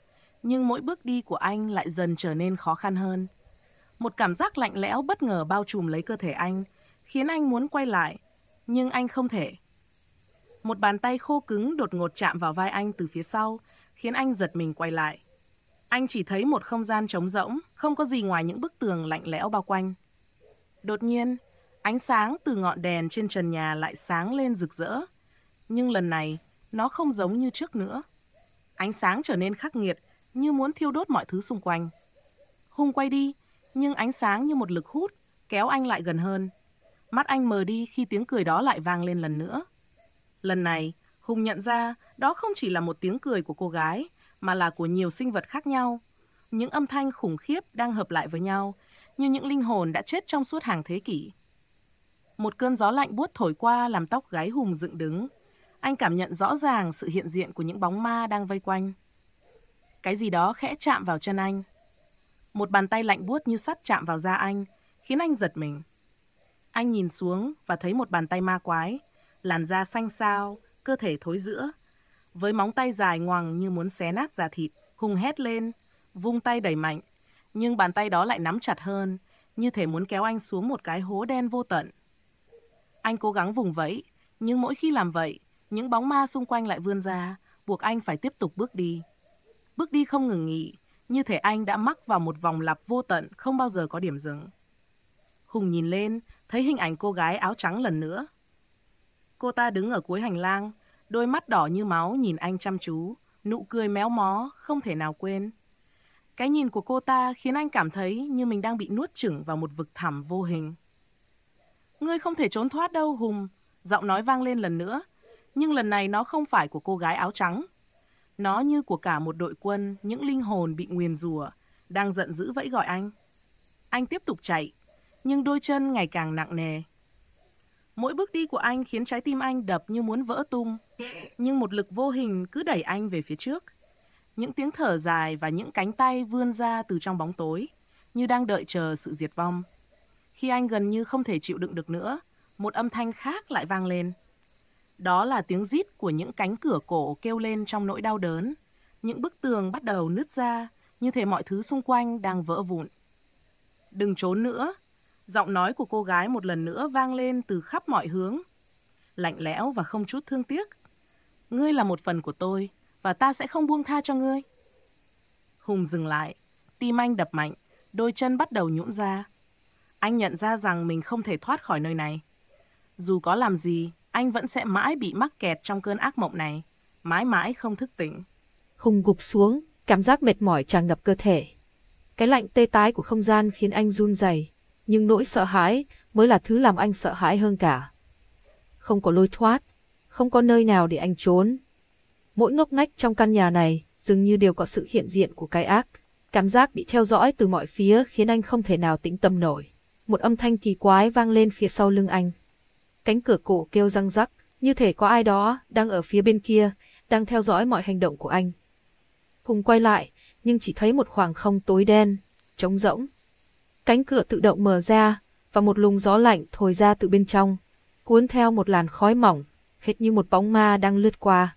nhưng mỗi bước đi của anh lại dần trở nên khó khăn hơn. Một cảm giác lạnh lẽo bất ngờ bao trùm lấy cơ thể anh, khiến anh muốn quay lại, nhưng anh không thể. Một bàn tay khô cứng đột ngột chạm vào vai anh từ phía sau, khiến anh giật mình quay lại. Anh chỉ thấy một không gian trống rỗng, không có gì ngoài những bức tường lạnh lẽo bao quanh. Đột nhiên, ánh sáng từ ngọn đèn trên trần nhà lại sáng lên rực rỡ. Nhưng lần này, nó không giống như trước nữa. Ánh sáng trở nên khắc nghiệt, như muốn thiêu đốt mọi thứ xung quanh. Hùng quay đi, nhưng ánh sáng như một lực hút, kéo anh lại gần hơn. Mắt anh mờ đi khi tiếng cười đó lại vang lên lần nữa. Lần này, Hùng nhận ra đó không chỉ là một tiếng cười của cô gái, mà là của nhiều sinh vật khác nhau. Những âm thanh khủng khiếp đang hợp lại với nhau, như những linh hồn đã chết trong suốt hàng thế kỷ. Một cơn gió lạnh buốt thổi qua làm tóc gái hùng dựng đứng. Anh cảm nhận rõ ràng sự hiện diện của những bóng ma đang vây quanh. Cái gì đó khẽ chạm vào chân anh. Một bàn tay lạnh buốt như sắt chạm vào da anh, khiến anh giật mình. Anh nhìn xuống và thấy một bàn tay ma quái, làn da xanh xao, cơ thể thối rữa, với móng tay dài ngoằng như muốn xé nát da thịt. Hùng hét lên, vung tay đẩy mạnh, nhưng bàn tay đó lại nắm chặt hơn, như thể muốn kéo anh xuống một cái hố đen vô tận. Anh cố gắng vùng vẫy, nhưng mỗi khi làm vậy, những bóng ma xung quanh lại vươn ra, buộc anh phải tiếp tục bước đi. Bước đi không ngừng nghỉ, như thể anh đã mắc vào một vòng lặp vô tận không bao giờ có điểm dừng. Hùng nhìn lên, thấy hình ảnh cô gái áo trắng lần nữa. Cô ta đứng ở cuối hành lang, Đôi mắt đỏ như máu nhìn anh chăm chú, nụ cười méo mó, không thể nào quên. Cái nhìn của cô ta khiến anh cảm thấy như mình đang bị nuốt chửng vào một vực thẳm vô hình. Ngươi không thể trốn thoát đâu, Hùng. Giọng nói vang lên lần nữa, nhưng lần này nó không phải của cô gái áo trắng. Nó như của cả một đội quân, những linh hồn bị nguyền rủa, đang giận dữ vẫy gọi anh. Anh tiếp tục chạy, nhưng đôi chân ngày càng nặng nề, Mỗi bước đi của anh khiến trái tim anh đập như muốn vỡ tung, nhưng một lực vô hình cứ đẩy anh về phía trước. Những tiếng thở dài và những cánh tay vươn ra từ trong bóng tối, như đang đợi chờ sự diệt vong. Khi anh gần như không thể chịu đựng được nữa, một âm thanh khác lại vang lên. Đó là tiếng rít của những cánh cửa cổ kêu lên trong nỗi đau đớn. Những bức tường bắt đầu nứt ra, như thể mọi thứ xung quanh đang vỡ vụn. Đừng trốn nữa, Giọng nói của cô gái một lần nữa vang lên từ khắp mọi hướng. Lạnh lẽo và không chút thương tiếc. Ngươi là một phần của tôi, và ta sẽ không buông tha cho ngươi. Hùng dừng lại, tim anh đập mạnh, đôi chân bắt đầu nhũn ra. Anh nhận ra rằng mình không thể thoát khỏi nơi này. Dù có làm gì, anh vẫn sẽ mãi bị mắc kẹt trong cơn ác mộng này, mãi mãi không thức tỉnh. Hùng gục xuống, cảm giác mệt mỏi tràn ngập cơ thể. Cái lạnh tê tái của không gian khiến anh run rẩy nhưng nỗi sợ hãi mới là thứ làm anh sợ hãi hơn cả. Không có lối thoát, không có nơi nào để anh trốn. Mỗi ngóc ngách trong căn nhà này dường như đều có sự hiện diện của cái ác. Cảm giác bị theo dõi từ mọi phía khiến anh không thể nào tĩnh tâm nổi. Một âm thanh kỳ quái vang lên phía sau lưng anh. Cánh cửa cổ kêu răng rắc, như thể có ai đó đang ở phía bên kia, đang theo dõi mọi hành động của anh. Hùng quay lại, nhưng chỉ thấy một khoảng không tối đen, trống rỗng. Cánh cửa tự động mở ra, và một luồng gió lạnh thổi ra từ bên trong, cuốn theo một làn khói mỏng, hệt như một bóng ma đang lướt qua.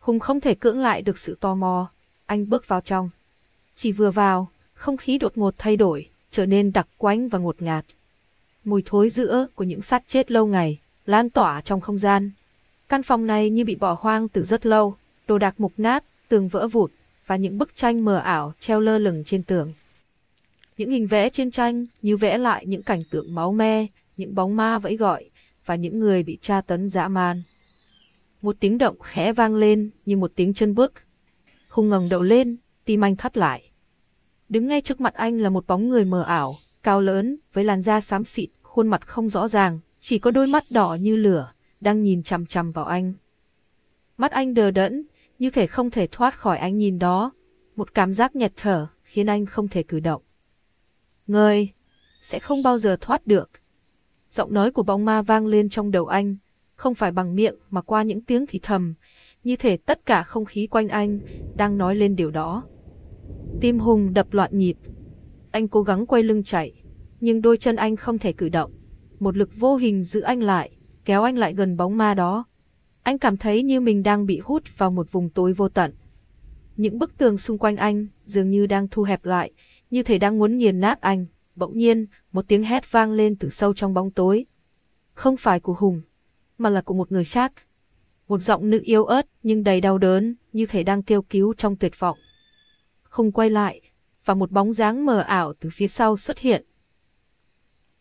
Hùng không thể cưỡng lại được sự tò mò, anh bước vào trong. Chỉ vừa vào, không khí đột ngột thay đổi, trở nên đặc quánh và ngột ngạt. Mùi thối giữa của những xác chết lâu ngày, lan tỏa trong không gian. Căn phòng này như bị bỏ hoang từ rất lâu, đồ đạc mục nát, tường vỡ vụt, và những bức tranh mờ ảo treo lơ lửng trên tường. Những hình vẽ trên tranh như vẽ lại những cảnh tượng máu me, những bóng ma vẫy gọi và những người bị tra tấn dã man. Một tiếng động khẽ vang lên như một tiếng chân bước. Hùng ngẩng đầu lên, tim anh thắt lại. Đứng ngay trước mặt anh là một bóng người mờ ảo, cao lớn, với làn da xám xịt, khuôn mặt không rõ ràng, chỉ có đôi mắt đỏ như lửa, đang nhìn chằm chằm vào anh. Mắt anh đờ đẫn, như thể không thể thoát khỏi ánh nhìn đó. Một cảm giác nghẹt thở khiến anh không thể cử động. Ngươi, sẽ không bao giờ thoát được. Giọng nói của bóng ma vang lên trong đầu anh, không phải bằng miệng mà qua những tiếng thì thầm, như thể tất cả không khí quanh anh đang nói lên điều đó. Tim Hùng đập loạn nhịp. Anh cố gắng quay lưng chạy, nhưng đôi chân anh không thể cử động. Một lực vô hình giữ anh lại, kéo anh lại gần bóng ma đó. Anh cảm thấy như mình đang bị hút vào một vùng tối vô tận. Những bức tường xung quanh anh dường như đang thu hẹp lại, như thể đang muốn nghiền nát anh, bỗng nhiên, một tiếng hét vang lên từ sâu trong bóng tối. Không phải của Hùng, mà là của một người khác. Một giọng nữ yếu ớt nhưng đầy đau đớn, như thể đang kêu cứu trong tuyệt vọng. Hùng quay lại, và một bóng dáng mờ ảo từ phía sau xuất hiện.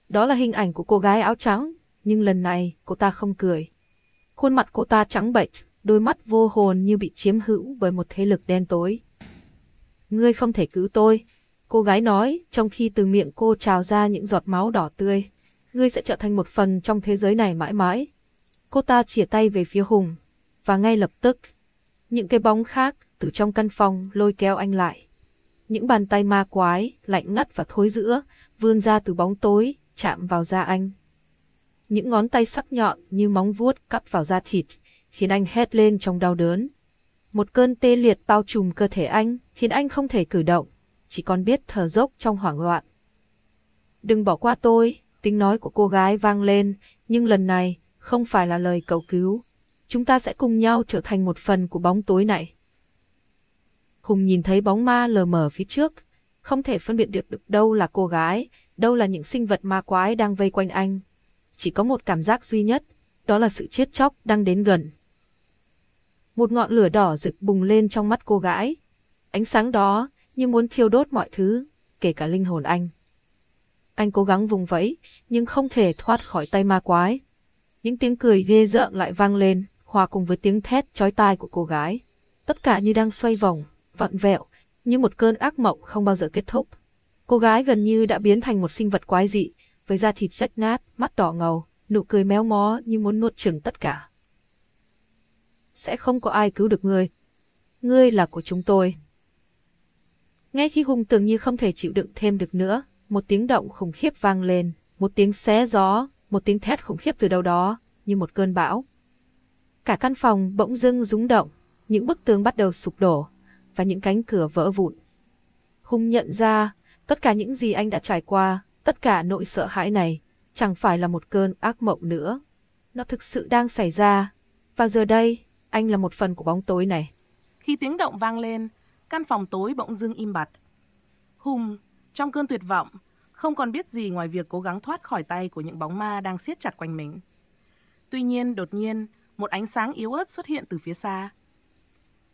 Đó là hình ảnh của cô gái áo trắng, nhưng lần này cô ta không cười. Khuôn mặt cô ta trắng bệch, đôi mắt vô hồn như bị chiếm hữu bởi một thế lực đen tối. Ngươi không thể cứu tôi, Cô gái nói, trong khi từ miệng cô trào ra những giọt máu đỏ tươi. Ngươi sẽ trở thành một phần trong thế giới này mãi mãi. Cô ta chỉa tay về phía Hùng. Và ngay lập tức, những cái bóng khác từ trong căn phòng lôi kéo anh lại. Những bàn tay ma quái, lạnh ngắt và thối giữa, vươn ra từ bóng tối, chạm vào da anh. Những ngón tay sắc nhọn như móng vuốt cắt vào da thịt, khiến anh hét lên trong đau đớn. Một cơn tê liệt bao trùm cơ thể anh, khiến anh không thể cử động chỉ còn biết thở dốc trong hoảng loạn. Đừng bỏ qua tôi, tiếng nói của cô gái vang lên, nhưng lần này không phải là lời cầu cứu. Chúng ta sẽ cùng nhau trở thành một phần của bóng tối này. Hùng nhìn thấy bóng ma lờ mờ phía trước, không thể phân biệt được, được đâu là cô gái, đâu là những sinh vật ma quái đang vây quanh anh. Chỉ có một cảm giác duy nhất, đó là sự chết chóc đang đến gần. Một ngọn lửa đỏ rực bùng lên trong mắt cô gái. Ánh sáng đó như muốn thiêu đốt mọi thứ, kể cả linh hồn anh. Anh cố gắng vùng vẫy, nhưng không thể thoát khỏi tay ma quái. Những tiếng cười ghê rợn lại vang lên, hòa cùng với tiếng thét chói tai của cô gái. Tất cả như đang xoay vòng, vặn vẹo, như một cơn ác mộng không bao giờ kết thúc. Cô gái gần như đã biến thành một sinh vật quái dị, với da thịt rách nát, mắt đỏ ngầu, nụ cười méo mó như muốn nuốt chửng tất cả. Sẽ không có ai cứu được ngươi. Ngươi là của chúng tôi. Ngay khi hung tưởng như không thể chịu đựng thêm được nữa, một tiếng động khủng khiếp vang lên, một tiếng xé gió, một tiếng thét khủng khiếp từ đâu đó, như một cơn bão. Cả căn phòng bỗng dưng rúng động, những bức tường bắt đầu sụp đổ, và những cánh cửa vỡ vụn. Hung nhận ra, tất cả những gì anh đã trải qua, tất cả nỗi sợ hãi này, chẳng phải là một cơn ác mộng nữa. Nó thực sự đang xảy ra, và giờ đây, anh là một phần của bóng tối này. Khi tiếng động vang lên, Căn phòng tối bỗng dưng im bặt. Hùng, trong cơn tuyệt vọng, không còn biết gì ngoài việc cố gắng thoát khỏi tay của những bóng ma đang siết chặt quanh mình. Tuy nhiên, đột nhiên, một ánh sáng yếu ớt xuất hiện từ phía xa.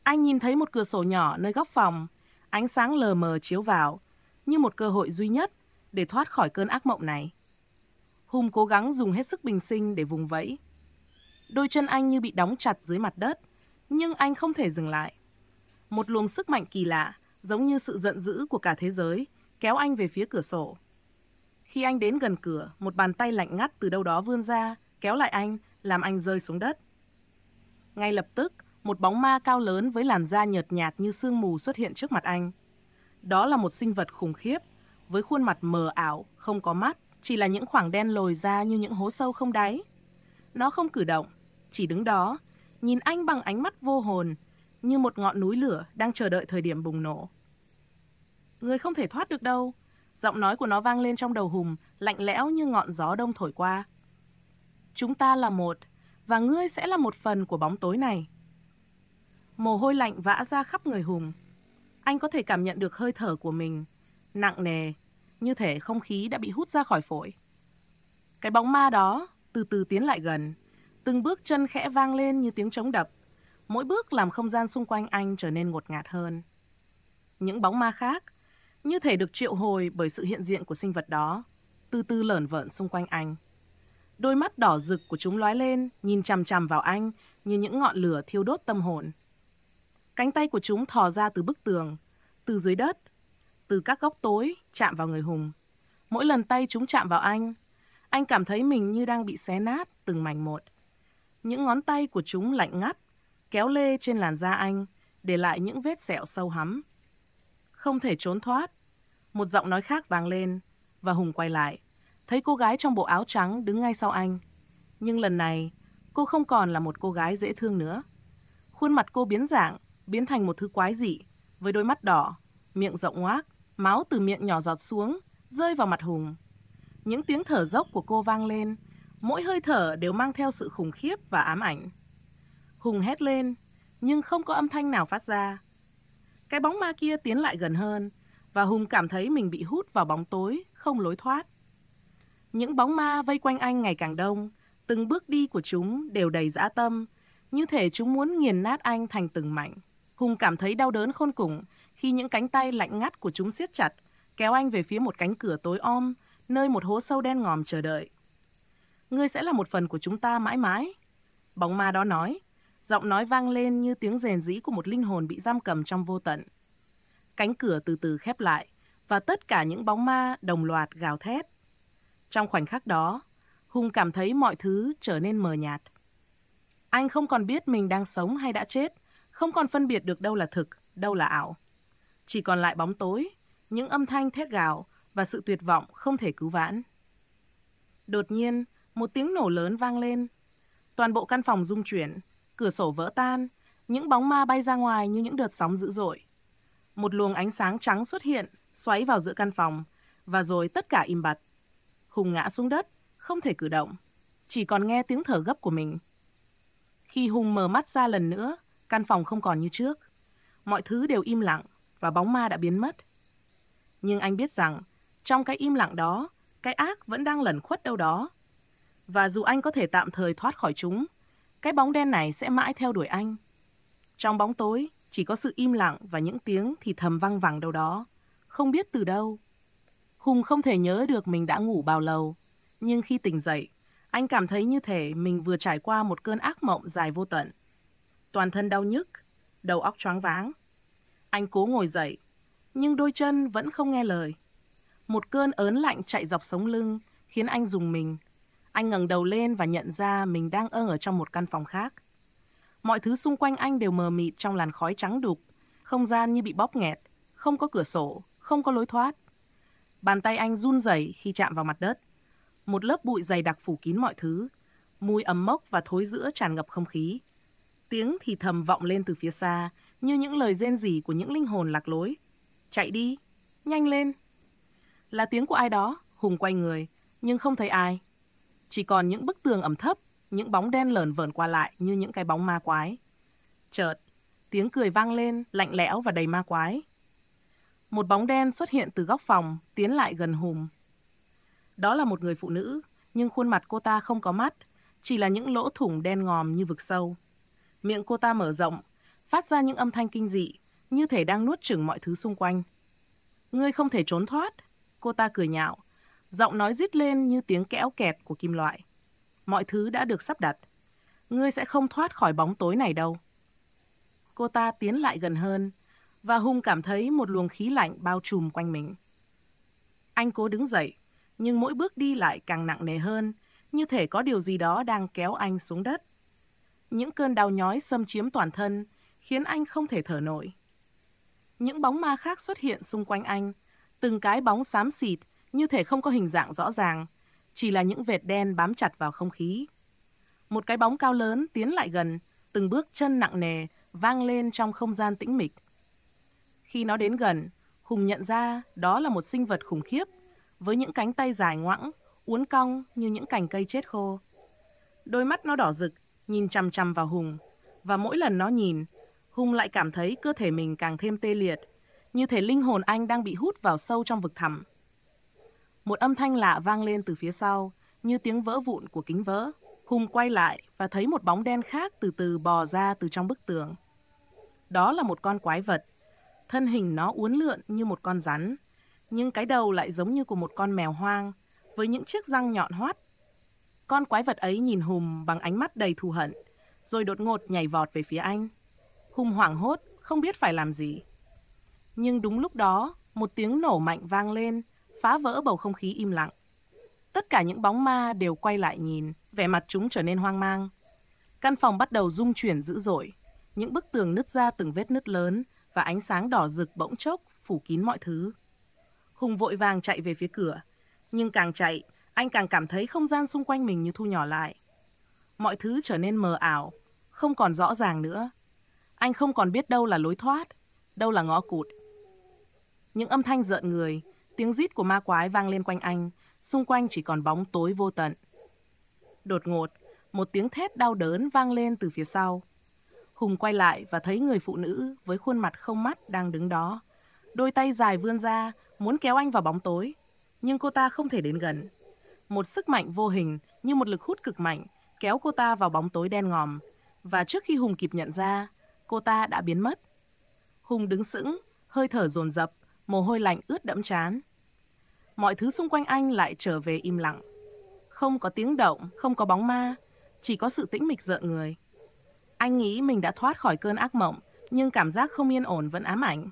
Anh nhìn thấy một cửa sổ nhỏ nơi góc phòng, ánh sáng lờ mờ chiếu vào, như một cơ hội duy nhất để thoát khỏi cơn ác mộng này. Hùng cố gắng dùng hết sức bình sinh để vùng vẫy. Đôi chân anh như bị đóng chặt dưới mặt đất, nhưng anh không thể dừng lại một luồng sức mạnh kỳ lạ, giống như sự giận dữ của cả thế giới, kéo anh về phía cửa sổ. Khi anh đến gần cửa, một bàn tay lạnh ngắt từ đâu đó vươn ra, kéo lại anh, làm anh rơi xuống đất. Ngay lập tức, một bóng ma cao lớn với làn da nhợt nhạt như sương mù xuất hiện trước mặt anh. Đó là một sinh vật khủng khiếp, với khuôn mặt mờ ảo, không có mắt, chỉ là những khoảng đen lồi ra như những hố sâu không đáy. Nó không cử động, chỉ đứng đó, nhìn anh bằng ánh mắt vô hồn, như một ngọn núi lửa đang chờ đợi thời điểm bùng nổ. Người không thể thoát được đâu. Giọng nói của nó vang lên trong đầu Hùng, lạnh lẽo như ngọn gió đông thổi qua. Chúng ta là một, và ngươi sẽ là một phần của bóng tối này. Mồ hôi lạnh vã ra khắp người Hùng. Anh có thể cảm nhận được hơi thở của mình, nặng nề, như thể không khí đã bị hút ra khỏi phổi. Cái bóng ma đó từ từ tiến lại gần, từng bước chân khẽ vang lên như tiếng trống đập mỗi bước làm không gian xung quanh anh trở nên ngột ngạt hơn. Những bóng ma khác, như thể được triệu hồi bởi sự hiện diện của sinh vật đó, từ từ lởn vợn xung quanh anh. Đôi mắt đỏ rực của chúng lóe lên, nhìn chằm chằm vào anh như những ngọn lửa thiêu đốt tâm hồn. Cánh tay của chúng thò ra từ bức tường, từ dưới đất, từ các góc tối chạm vào người Hùng. Mỗi lần tay chúng chạm vào anh, anh cảm thấy mình như đang bị xé nát từng mảnh một. Những ngón tay của chúng lạnh ngắt, kéo lê trên làn da anh, để lại những vết sẹo sâu hắm. Không thể trốn thoát, một giọng nói khác vang lên, và Hùng quay lại, thấy cô gái trong bộ áo trắng đứng ngay sau anh. Nhưng lần này, cô không còn là một cô gái dễ thương nữa. Khuôn mặt cô biến dạng, biến thành một thứ quái dị, với đôi mắt đỏ, miệng rộng ngoác, máu từ miệng nhỏ giọt xuống, rơi vào mặt Hùng. Những tiếng thở dốc của cô vang lên, mỗi hơi thở đều mang theo sự khủng khiếp và ám ảnh. Hùng hét lên, nhưng không có âm thanh nào phát ra. Cái bóng ma kia tiến lại gần hơn, và Hùng cảm thấy mình bị hút vào bóng tối, không lối thoát. Những bóng ma vây quanh anh ngày càng đông, từng bước đi của chúng đều đầy dã tâm, như thể chúng muốn nghiền nát anh thành từng mảnh. Hùng cảm thấy đau đớn khôn cùng khi những cánh tay lạnh ngắt của chúng siết chặt, kéo anh về phía một cánh cửa tối om, nơi một hố sâu đen ngòm chờ đợi. Ngươi sẽ là một phần của chúng ta mãi mãi, bóng ma đó nói, Giọng nói vang lên như tiếng rèn rĩ của một linh hồn bị giam cầm trong vô tận. Cánh cửa từ từ khép lại và tất cả những bóng ma đồng loạt gào thét. Trong khoảnh khắc đó, Hùng cảm thấy mọi thứ trở nên mờ nhạt. Anh không còn biết mình đang sống hay đã chết, không còn phân biệt được đâu là thực, đâu là ảo. Chỉ còn lại bóng tối, những âm thanh thét gào và sự tuyệt vọng không thể cứu vãn. Đột nhiên, một tiếng nổ lớn vang lên. Toàn bộ căn phòng rung chuyển, cửa sổ vỡ tan, những bóng ma bay ra ngoài như những đợt sóng dữ dội. Một luồng ánh sáng trắng xuất hiện, xoáy vào giữa căn phòng, và rồi tất cả im bặt. Hùng ngã xuống đất, không thể cử động, chỉ còn nghe tiếng thở gấp của mình. Khi Hùng mở mắt ra lần nữa, căn phòng không còn như trước. Mọi thứ đều im lặng và bóng ma đã biến mất. Nhưng anh biết rằng, trong cái im lặng đó, cái ác vẫn đang lẩn khuất đâu đó. Và dù anh có thể tạm thời thoát khỏi chúng, cái bóng đen này sẽ mãi theo đuổi anh. Trong bóng tối, chỉ có sự im lặng và những tiếng thì thầm văng vẳng đâu đó, không biết từ đâu. Hùng không thể nhớ được mình đã ngủ bao lâu, nhưng khi tỉnh dậy, anh cảm thấy như thể mình vừa trải qua một cơn ác mộng dài vô tận. Toàn thân đau nhức, đầu óc choáng váng. Anh cố ngồi dậy, nhưng đôi chân vẫn không nghe lời. Một cơn ớn lạnh chạy dọc sống lưng khiến anh dùng mình anh ngẩng đầu lên và nhận ra mình đang ơ ở trong một căn phòng khác. Mọi thứ xung quanh anh đều mờ mịt trong làn khói trắng đục, không gian như bị bóp nghẹt, không có cửa sổ, không có lối thoát. Bàn tay anh run rẩy khi chạm vào mặt đất. Một lớp bụi dày đặc phủ kín mọi thứ, mùi ẩm mốc và thối rữa tràn ngập không khí. Tiếng thì thầm vọng lên từ phía xa, như những lời rên rỉ của những linh hồn lạc lối. Chạy đi, nhanh lên. Là tiếng của ai đó, Hùng quay người, nhưng không thấy ai. Chỉ còn những bức tường ẩm thấp, những bóng đen lởn vởn qua lại như những cái bóng ma quái. Chợt, tiếng cười vang lên, lạnh lẽo và đầy ma quái. Một bóng đen xuất hiện từ góc phòng, tiến lại gần hùm. Đó là một người phụ nữ, nhưng khuôn mặt cô ta không có mắt, chỉ là những lỗ thủng đen ngòm như vực sâu. Miệng cô ta mở rộng, phát ra những âm thanh kinh dị, như thể đang nuốt chửng mọi thứ xung quanh. Ngươi không thể trốn thoát, cô ta cười nhạo, Giọng nói rít lên như tiếng kẽo kẹt của kim loại. Mọi thứ đã được sắp đặt. Ngươi sẽ không thoát khỏi bóng tối này đâu. Cô ta tiến lại gần hơn và Hung cảm thấy một luồng khí lạnh bao trùm quanh mình. Anh cố đứng dậy, nhưng mỗi bước đi lại càng nặng nề hơn, như thể có điều gì đó đang kéo anh xuống đất. Những cơn đau nhói xâm chiếm toàn thân, khiến anh không thể thở nổi. Những bóng ma khác xuất hiện xung quanh anh, từng cái bóng xám xịt như thể không có hình dạng rõ ràng, chỉ là những vệt đen bám chặt vào không khí. Một cái bóng cao lớn tiến lại gần, từng bước chân nặng nề vang lên trong không gian tĩnh mịch. Khi nó đến gần, Hùng nhận ra đó là một sinh vật khủng khiếp, với những cánh tay dài ngoẵng, uốn cong như những cành cây chết khô. Đôi mắt nó đỏ rực, nhìn chằm chằm vào Hùng, và mỗi lần nó nhìn, Hùng lại cảm thấy cơ thể mình càng thêm tê liệt, như thể linh hồn anh đang bị hút vào sâu trong vực thẳm. Một âm thanh lạ vang lên từ phía sau, như tiếng vỡ vụn của kính vỡ. Hùng quay lại và thấy một bóng đen khác từ từ bò ra từ trong bức tường. Đó là một con quái vật. Thân hình nó uốn lượn như một con rắn, nhưng cái đầu lại giống như của một con mèo hoang, với những chiếc răng nhọn hoắt. Con quái vật ấy nhìn Hùng bằng ánh mắt đầy thù hận, rồi đột ngột nhảy vọt về phía anh. Hùng hoảng hốt, không biết phải làm gì. Nhưng đúng lúc đó, một tiếng nổ mạnh vang lên, phá vỡ bầu không khí im lặng. Tất cả những bóng ma đều quay lại nhìn, vẻ mặt chúng trở nên hoang mang. Căn phòng bắt đầu rung chuyển dữ dội, những bức tường nứt ra từng vết nứt lớn và ánh sáng đỏ rực bỗng chốc phủ kín mọi thứ. Hùng vội vàng chạy về phía cửa, nhưng càng chạy, anh càng cảm thấy không gian xung quanh mình như thu nhỏ lại. Mọi thứ trở nên mờ ảo, không còn rõ ràng nữa. Anh không còn biết đâu là lối thoát, đâu là ngõ cụt. Những âm thanh rợn người, Tiếng rít của ma quái vang lên quanh anh, xung quanh chỉ còn bóng tối vô tận. Đột ngột, một tiếng thét đau đớn vang lên từ phía sau. Hùng quay lại và thấy người phụ nữ với khuôn mặt không mắt đang đứng đó. Đôi tay dài vươn ra, muốn kéo anh vào bóng tối, nhưng cô ta không thể đến gần. Một sức mạnh vô hình như một lực hút cực mạnh kéo cô ta vào bóng tối đen ngòm. Và trước khi Hùng kịp nhận ra, cô ta đã biến mất. Hùng đứng sững, hơi thở dồn dập mồ hôi lạnh ướt đẫm trán. Mọi thứ xung quanh anh lại trở về im lặng. Không có tiếng động, không có bóng ma, chỉ có sự tĩnh mịch rợn người. Anh nghĩ mình đã thoát khỏi cơn ác mộng, nhưng cảm giác không yên ổn vẫn ám ảnh.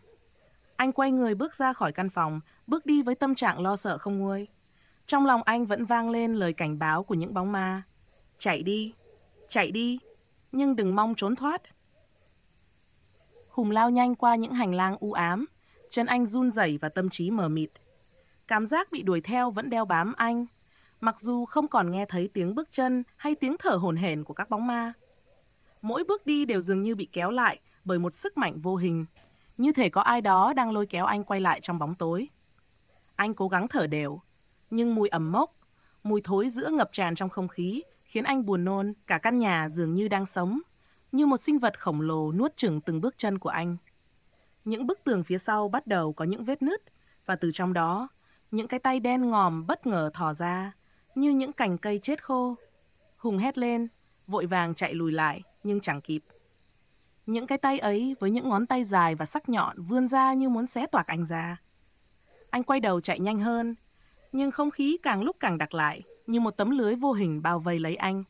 Anh quay người bước ra khỏi căn phòng, bước đi với tâm trạng lo sợ không nguôi. Trong lòng anh vẫn vang lên lời cảnh báo của những bóng ma. Chạy đi, chạy đi, nhưng đừng mong trốn thoát. Hùng lao nhanh qua những hành lang u ám, Chân anh run rẩy và tâm trí mờ mịt. Cảm giác bị đuổi theo vẫn đeo bám anh, mặc dù không còn nghe thấy tiếng bước chân hay tiếng thở hổn hển của các bóng ma. Mỗi bước đi đều dường như bị kéo lại bởi một sức mạnh vô hình, như thể có ai đó đang lôi kéo anh quay lại trong bóng tối. Anh cố gắng thở đều, nhưng mùi ẩm mốc, mùi thối giữa ngập tràn trong không khí khiến anh buồn nôn, cả căn nhà dường như đang sống, như một sinh vật khổng lồ nuốt chửng từng bước chân của anh những bức tường phía sau bắt đầu có những vết nứt và từ trong đó, những cái tay đen ngòm bất ngờ thò ra, như những cành cây chết khô. Hùng hét lên, vội vàng chạy lùi lại nhưng chẳng kịp. Những cái tay ấy với những ngón tay dài và sắc nhọn vươn ra như muốn xé toạc anh ra. Anh quay đầu chạy nhanh hơn, nhưng không khí càng lúc càng đặc lại, như một tấm lưới vô hình bao vây lấy anh.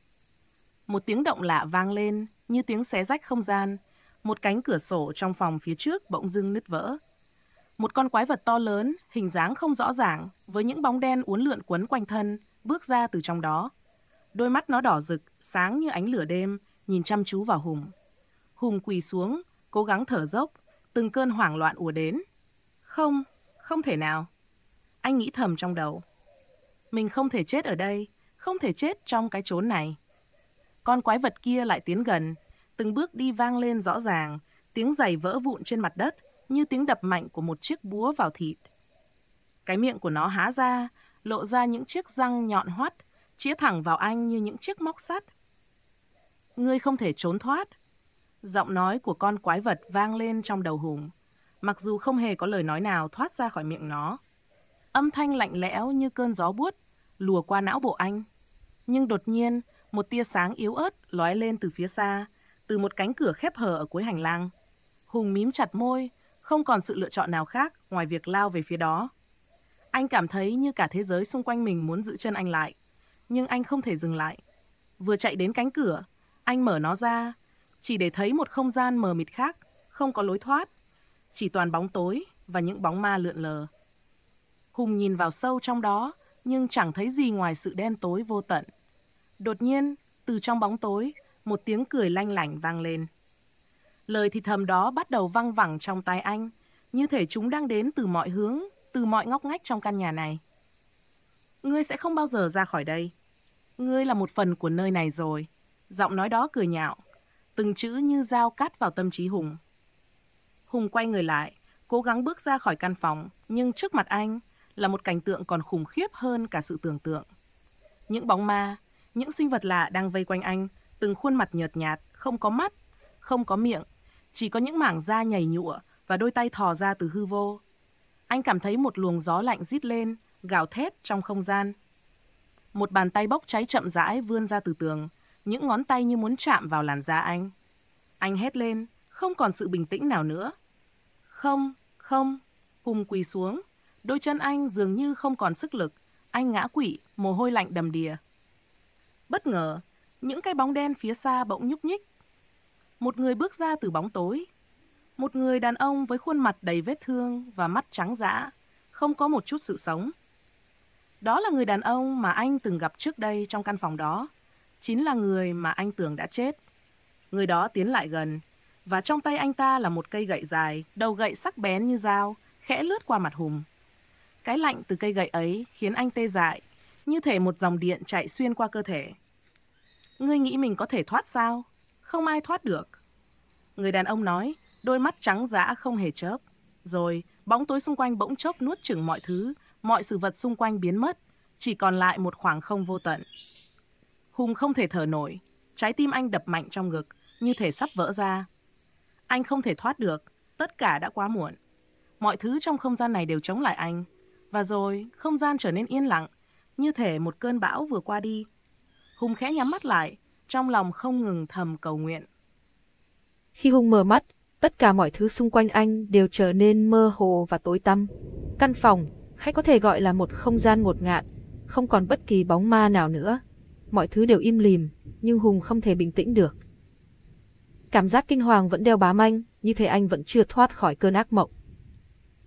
Một tiếng động lạ vang lên, như tiếng xé rách không gian, một cánh cửa sổ trong phòng phía trước bỗng dưng nứt vỡ. Một con quái vật to lớn, hình dáng không rõ ràng, với những bóng đen uốn lượn quấn quanh thân, bước ra từ trong đó. Đôi mắt nó đỏ rực, sáng như ánh lửa đêm, nhìn chăm chú vào Hùng. Hùng quỳ xuống, cố gắng thở dốc, từng cơn hoảng loạn ùa đến. Không, không thể nào. Anh nghĩ thầm trong đầu. Mình không thể chết ở đây, không thể chết trong cái chốn này. Con quái vật kia lại tiến gần, Từng bước đi vang lên rõ ràng, tiếng giày vỡ vụn trên mặt đất như tiếng đập mạnh của một chiếc búa vào thịt. Cái miệng của nó há ra, lộ ra những chiếc răng nhọn hoắt, chĩa thẳng vào anh như những chiếc móc sắt. Ngươi không thể trốn thoát. Giọng nói của con quái vật vang lên trong đầu Hùng, mặc dù không hề có lời nói nào thoát ra khỏi miệng nó. Âm thanh lạnh lẽo như cơn gió buốt lùa qua não bộ anh. Nhưng đột nhiên, một tia sáng yếu ớt lóe lên từ phía xa, từ một cánh cửa khép hờ ở cuối hành lang. Hùng mím chặt môi, không còn sự lựa chọn nào khác ngoài việc lao về phía đó. Anh cảm thấy như cả thế giới xung quanh mình muốn giữ chân anh lại, nhưng anh không thể dừng lại. Vừa chạy đến cánh cửa, anh mở nó ra, chỉ để thấy một không gian mờ mịt khác, không có lối thoát, chỉ toàn bóng tối và những bóng ma lượn lờ. Hùng nhìn vào sâu trong đó, nhưng chẳng thấy gì ngoài sự đen tối vô tận. Đột nhiên, từ trong bóng tối, một tiếng cười lanh lảnh vang lên. Lời thì thầm đó bắt đầu văng vẳng trong tai anh, như thể chúng đang đến từ mọi hướng, từ mọi ngóc ngách trong căn nhà này. Ngươi sẽ không bao giờ ra khỏi đây. Ngươi là một phần của nơi này rồi. Giọng nói đó cười nhạo, từng chữ như dao cắt vào tâm trí Hùng. Hùng quay người lại, cố gắng bước ra khỏi căn phòng, nhưng trước mặt anh là một cảnh tượng còn khủng khiếp hơn cả sự tưởng tượng. Những bóng ma, những sinh vật lạ đang vây quanh anh, từng khuôn mặt nhợt nhạt, không có mắt, không có miệng, chỉ có những mảng da nhảy nhụa và đôi tay thò ra từ hư vô. Anh cảm thấy một luồng gió lạnh rít lên, gào thét trong không gian. Một bàn tay bốc cháy chậm rãi vươn ra từ tường, những ngón tay như muốn chạm vào làn da anh. Anh hét lên, không còn sự bình tĩnh nào nữa. Không, không, hùng quỳ xuống, đôi chân anh dường như không còn sức lực, anh ngã quỵ, mồ hôi lạnh đầm đìa. Bất ngờ, những cái bóng đen phía xa bỗng nhúc nhích. Một người bước ra từ bóng tối. Một người đàn ông với khuôn mặt đầy vết thương và mắt trắng dã, không có một chút sự sống. Đó là người đàn ông mà anh từng gặp trước đây trong căn phòng đó. Chính là người mà anh tưởng đã chết. Người đó tiến lại gần, và trong tay anh ta là một cây gậy dài, đầu gậy sắc bén như dao, khẽ lướt qua mặt Hùng. Cái lạnh từ cây gậy ấy khiến anh tê dại, như thể một dòng điện chạy xuyên qua cơ thể. Ngươi nghĩ mình có thể thoát sao? Không ai thoát được. Người đàn ông nói, đôi mắt trắng dã không hề chớp. Rồi, bóng tối xung quanh bỗng chốc nuốt chửng mọi thứ, mọi sự vật xung quanh biến mất, chỉ còn lại một khoảng không vô tận. Hùng không thể thở nổi, trái tim anh đập mạnh trong ngực, như thể sắp vỡ ra. Anh không thể thoát được, tất cả đã quá muộn. Mọi thứ trong không gian này đều chống lại anh. Và rồi, không gian trở nên yên lặng, như thể một cơn bão vừa qua đi, Hùng khẽ nhắm mắt lại, trong lòng không ngừng thầm cầu nguyện. Khi Hùng mở mắt, tất cả mọi thứ xung quanh anh đều trở nên mơ hồ và tối tăm. Căn phòng, hay có thể gọi là một không gian ngột ngạt, không còn bất kỳ bóng ma nào nữa. Mọi thứ đều im lìm, nhưng Hùng không thể bình tĩnh được. Cảm giác kinh hoàng vẫn đeo bám anh, như thể anh vẫn chưa thoát khỏi cơn ác mộng.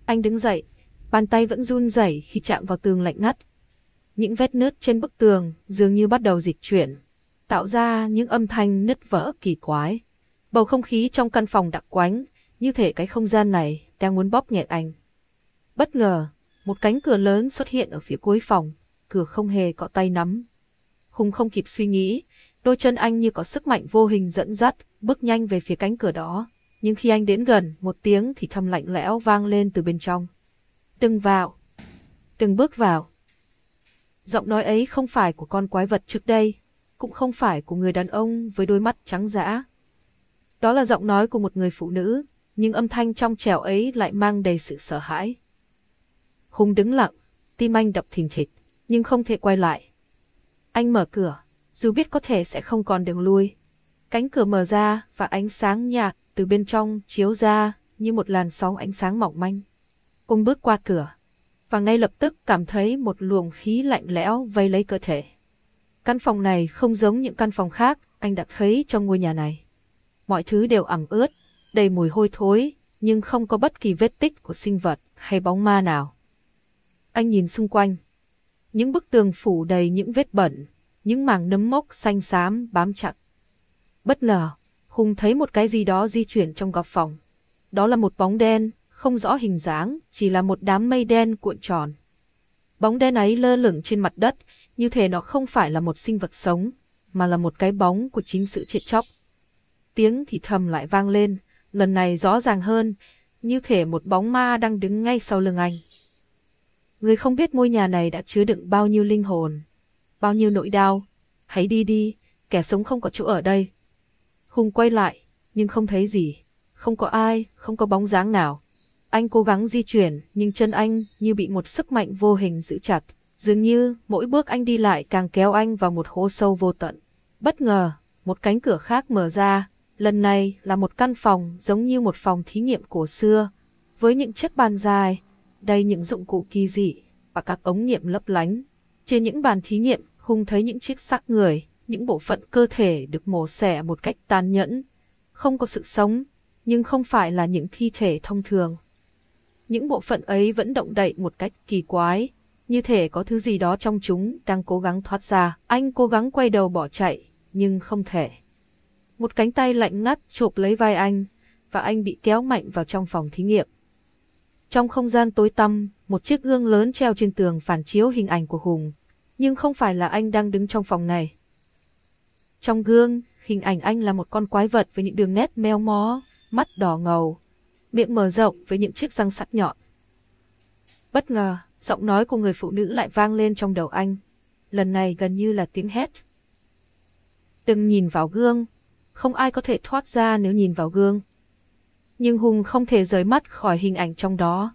Anh đứng dậy, bàn tay vẫn run rẩy khi chạm vào tường lạnh ngắt, những vết nứt trên bức tường dường như bắt đầu dịch chuyển, tạo ra những âm thanh nứt vỡ kỳ quái. Bầu không khí trong căn phòng đặc quánh, như thể cái không gian này đang muốn bóp nghẹt anh. Bất ngờ, một cánh cửa lớn xuất hiện ở phía cuối phòng, cửa không hề có tay nắm. Hùng không kịp suy nghĩ, đôi chân anh như có sức mạnh vô hình dẫn dắt, bước nhanh về phía cánh cửa đó. Nhưng khi anh đến gần, một tiếng thì thầm lạnh lẽo vang lên từ bên trong. Đừng vào! Đừng bước vào! Giọng nói ấy không phải của con quái vật trước đây, cũng không phải của người đàn ông với đôi mắt trắng dã. Đó là giọng nói của một người phụ nữ, nhưng âm thanh trong trẻo ấy lại mang đầy sự sợ hãi. Hùng đứng lặng, tim anh đập thình thịch, nhưng không thể quay lại. Anh mở cửa, dù biết có thể sẽ không còn đường lui. Cánh cửa mở ra và ánh sáng nhạt từ bên trong chiếu ra như một làn sóng ánh sáng mỏng manh. Ông bước qua cửa, và ngay lập tức cảm thấy một luồng khí lạnh lẽo vây lấy cơ thể. Căn phòng này không giống những căn phòng khác anh đã thấy trong ngôi nhà này. Mọi thứ đều ẩm ướt, đầy mùi hôi thối, nhưng không có bất kỳ vết tích của sinh vật hay bóng ma nào. Anh nhìn xung quanh. Những bức tường phủ đầy những vết bẩn, những mảng nấm mốc xanh xám bám chặt. Bất ngờ, Hùng thấy một cái gì đó di chuyển trong góc phòng. Đó là một bóng đen, không rõ hình dáng, chỉ là một đám mây đen cuộn tròn. Bóng đen ấy lơ lửng trên mặt đất, như thể nó không phải là một sinh vật sống, mà là một cái bóng của chính sự chết chóc. Tiếng thì thầm lại vang lên, lần này rõ ràng hơn, như thể một bóng ma đang đứng ngay sau lưng anh. Người không biết ngôi nhà này đã chứa đựng bao nhiêu linh hồn, bao nhiêu nỗi đau. Hãy đi đi, kẻ sống không có chỗ ở đây. Hùng quay lại, nhưng không thấy gì. Không có ai, không có bóng dáng nào. Anh cố gắng di chuyển, nhưng chân anh như bị một sức mạnh vô hình giữ chặt. Dường như mỗi bước anh đi lại càng kéo anh vào một hố sâu vô tận. Bất ngờ, một cánh cửa khác mở ra. Lần này là một căn phòng giống như một phòng thí nghiệm cổ xưa. Với những chiếc bàn dài, đầy những dụng cụ kỳ dị và các ống nghiệm lấp lánh. Trên những bàn thí nghiệm, Hùng thấy những chiếc xác người, những bộ phận cơ thể được mổ xẻ một cách tàn nhẫn. Không có sự sống, nhưng không phải là những thi thể thông thường những bộ phận ấy vẫn động đậy một cách kỳ quái. Như thể có thứ gì đó trong chúng đang cố gắng thoát ra. Anh cố gắng quay đầu bỏ chạy, nhưng không thể. Một cánh tay lạnh ngắt chụp lấy vai anh, và anh bị kéo mạnh vào trong phòng thí nghiệm. Trong không gian tối tăm, một chiếc gương lớn treo trên tường phản chiếu hình ảnh của Hùng. Nhưng không phải là anh đang đứng trong phòng này. Trong gương, hình ảnh anh là một con quái vật với những đường nét meo mó, mắt đỏ ngầu, miệng mở rộng với những chiếc răng sắc nhọn. Bất ngờ, giọng nói của người phụ nữ lại vang lên trong đầu anh, lần này gần như là tiếng hét. Đừng nhìn vào gương, không ai có thể thoát ra nếu nhìn vào gương. Nhưng Hùng không thể rời mắt khỏi hình ảnh trong đó.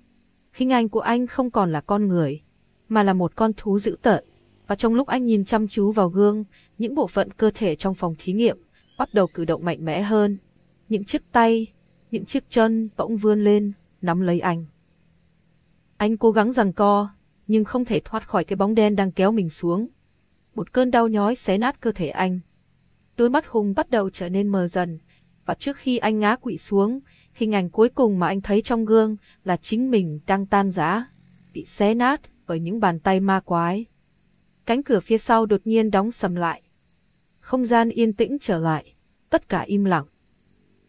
Hình ảnh của anh không còn là con người, mà là một con thú dữ tợn. Và trong lúc anh nhìn chăm chú vào gương, những bộ phận cơ thể trong phòng thí nghiệm bắt đầu cử động mạnh mẽ hơn. Những chiếc tay, những chiếc chân bỗng vươn lên, nắm lấy anh. Anh cố gắng rằng co, nhưng không thể thoát khỏi cái bóng đen đang kéo mình xuống. Một cơn đau nhói xé nát cơ thể anh. Đôi mắt Hùng bắt đầu trở nên mờ dần, và trước khi anh ngã quỵ xuống, hình ảnh cuối cùng mà anh thấy trong gương là chính mình đang tan rã, bị xé nát bởi những bàn tay ma quái. Cánh cửa phía sau đột nhiên đóng sầm lại. Không gian yên tĩnh trở lại, tất cả im lặng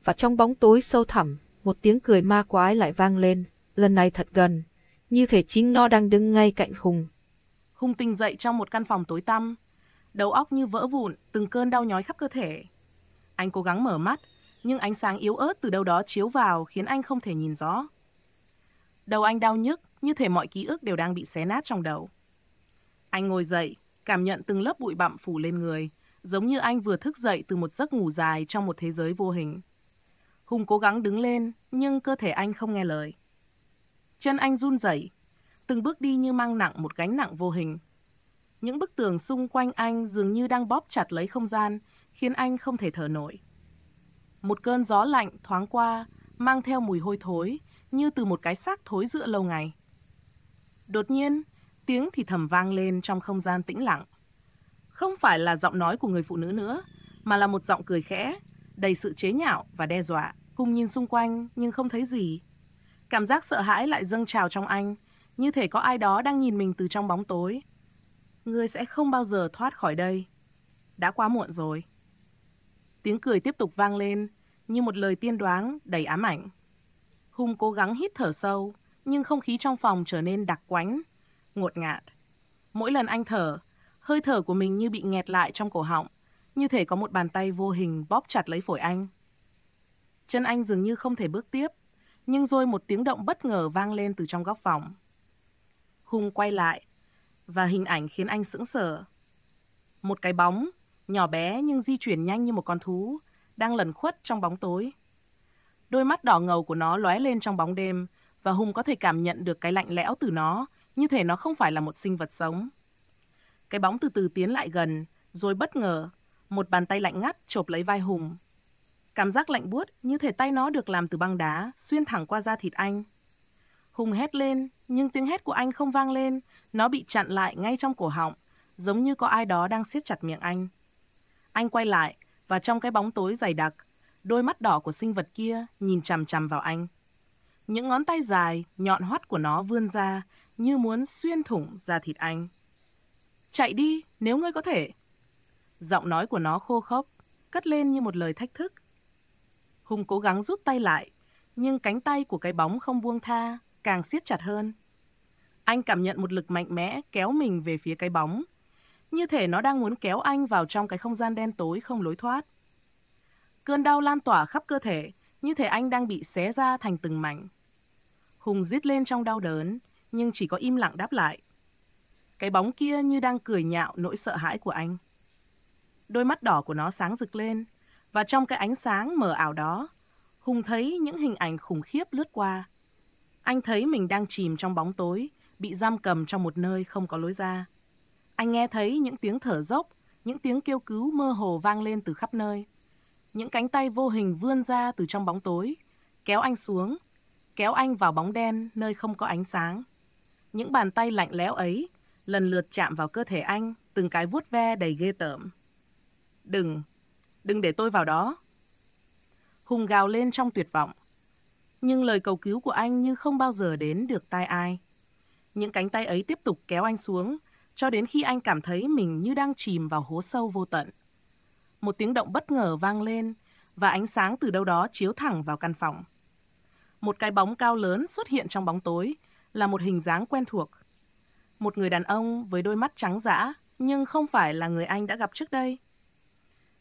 và trong bóng tối sâu thẳm, một tiếng cười ma quái lại vang lên, lần này thật gần, như thể chính nó đang đứng ngay cạnh Hùng. Hùng tỉnh dậy trong một căn phòng tối tăm, đầu óc như vỡ vụn, từng cơn đau nhói khắp cơ thể. Anh cố gắng mở mắt, nhưng ánh sáng yếu ớt từ đâu đó chiếu vào khiến anh không thể nhìn rõ. Đầu anh đau nhức, như thể mọi ký ức đều đang bị xé nát trong đầu. Anh ngồi dậy, cảm nhận từng lớp bụi bặm phủ lên người, giống như anh vừa thức dậy từ một giấc ngủ dài trong một thế giới vô hình. Hùng cố gắng đứng lên, nhưng cơ thể anh không nghe lời. Chân anh run rẩy, từng bước đi như mang nặng một gánh nặng vô hình. Những bức tường xung quanh anh dường như đang bóp chặt lấy không gian, khiến anh không thể thở nổi. Một cơn gió lạnh thoáng qua, mang theo mùi hôi thối, như từ một cái xác thối dựa lâu ngày. Đột nhiên, tiếng thì thầm vang lên trong không gian tĩnh lặng. Không phải là giọng nói của người phụ nữ nữa, mà là một giọng cười khẽ, đầy sự chế nhạo và đe dọa. Hùng nhìn xung quanh nhưng không thấy gì. Cảm giác sợ hãi lại dâng trào trong anh, như thể có ai đó đang nhìn mình từ trong bóng tối. Ngươi sẽ không bao giờ thoát khỏi đây. Đã quá muộn rồi. Tiếng cười tiếp tục vang lên, như một lời tiên đoán đầy ám ảnh. Hùng cố gắng hít thở sâu, nhưng không khí trong phòng trở nên đặc quánh, ngột ngạt. Mỗi lần anh thở, hơi thở của mình như bị nghẹt lại trong cổ họng, như thể có một bàn tay vô hình bóp chặt lấy phổi anh. Chân anh dường như không thể bước tiếp, nhưng rồi một tiếng động bất ngờ vang lên từ trong góc phòng. Hùng quay lại, và hình ảnh khiến anh sững sờ. Một cái bóng, nhỏ bé nhưng di chuyển nhanh như một con thú, đang lẩn khuất trong bóng tối. Đôi mắt đỏ ngầu của nó lóe lên trong bóng đêm, và Hùng có thể cảm nhận được cái lạnh lẽo từ nó, như thể nó không phải là một sinh vật sống. Cái bóng từ từ tiến lại gần, rồi bất ngờ một bàn tay lạnh ngắt chộp lấy vai Hùng. Cảm giác lạnh buốt như thể tay nó được làm từ băng đá, xuyên thẳng qua da thịt anh. Hùng hét lên, nhưng tiếng hét của anh không vang lên, nó bị chặn lại ngay trong cổ họng, giống như có ai đó đang siết chặt miệng anh. Anh quay lại, và trong cái bóng tối dày đặc, đôi mắt đỏ của sinh vật kia nhìn chằm chằm vào anh. Những ngón tay dài, nhọn hoắt của nó vươn ra, như muốn xuyên thủng da thịt anh. Chạy đi, nếu ngươi có thể, Giọng nói của nó khô khốc, cất lên như một lời thách thức. Hùng cố gắng rút tay lại, nhưng cánh tay của cái bóng không buông tha, càng siết chặt hơn. Anh cảm nhận một lực mạnh mẽ kéo mình về phía cái bóng. Như thể nó đang muốn kéo anh vào trong cái không gian đen tối không lối thoát. Cơn đau lan tỏa khắp cơ thể, như thể anh đang bị xé ra thành từng mảnh. Hùng rít lên trong đau đớn, nhưng chỉ có im lặng đáp lại. Cái bóng kia như đang cười nhạo nỗi sợ hãi của anh. Đôi mắt đỏ của nó sáng rực lên, và trong cái ánh sáng mờ ảo đó, Hùng thấy những hình ảnh khủng khiếp lướt qua. Anh thấy mình đang chìm trong bóng tối, bị giam cầm trong một nơi không có lối ra. Anh nghe thấy những tiếng thở dốc, những tiếng kêu cứu mơ hồ vang lên từ khắp nơi. Những cánh tay vô hình vươn ra từ trong bóng tối, kéo anh xuống, kéo anh vào bóng đen nơi không có ánh sáng. Những bàn tay lạnh lẽo ấy lần lượt chạm vào cơ thể anh, từng cái vuốt ve đầy ghê tởm. Đừng, đừng để tôi vào đó. Hùng gào lên trong tuyệt vọng. Nhưng lời cầu cứu của anh như không bao giờ đến được tai ai. Những cánh tay ấy tiếp tục kéo anh xuống, cho đến khi anh cảm thấy mình như đang chìm vào hố sâu vô tận. Một tiếng động bất ngờ vang lên, và ánh sáng từ đâu đó chiếu thẳng vào căn phòng. Một cái bóng cao lớn xuất hiện trong bóng tối, là một hình dáng quen thuộc. Một người đàn ông với đôi mắt trắng dã, nhưng không phải là người anh đã gặp trước đây.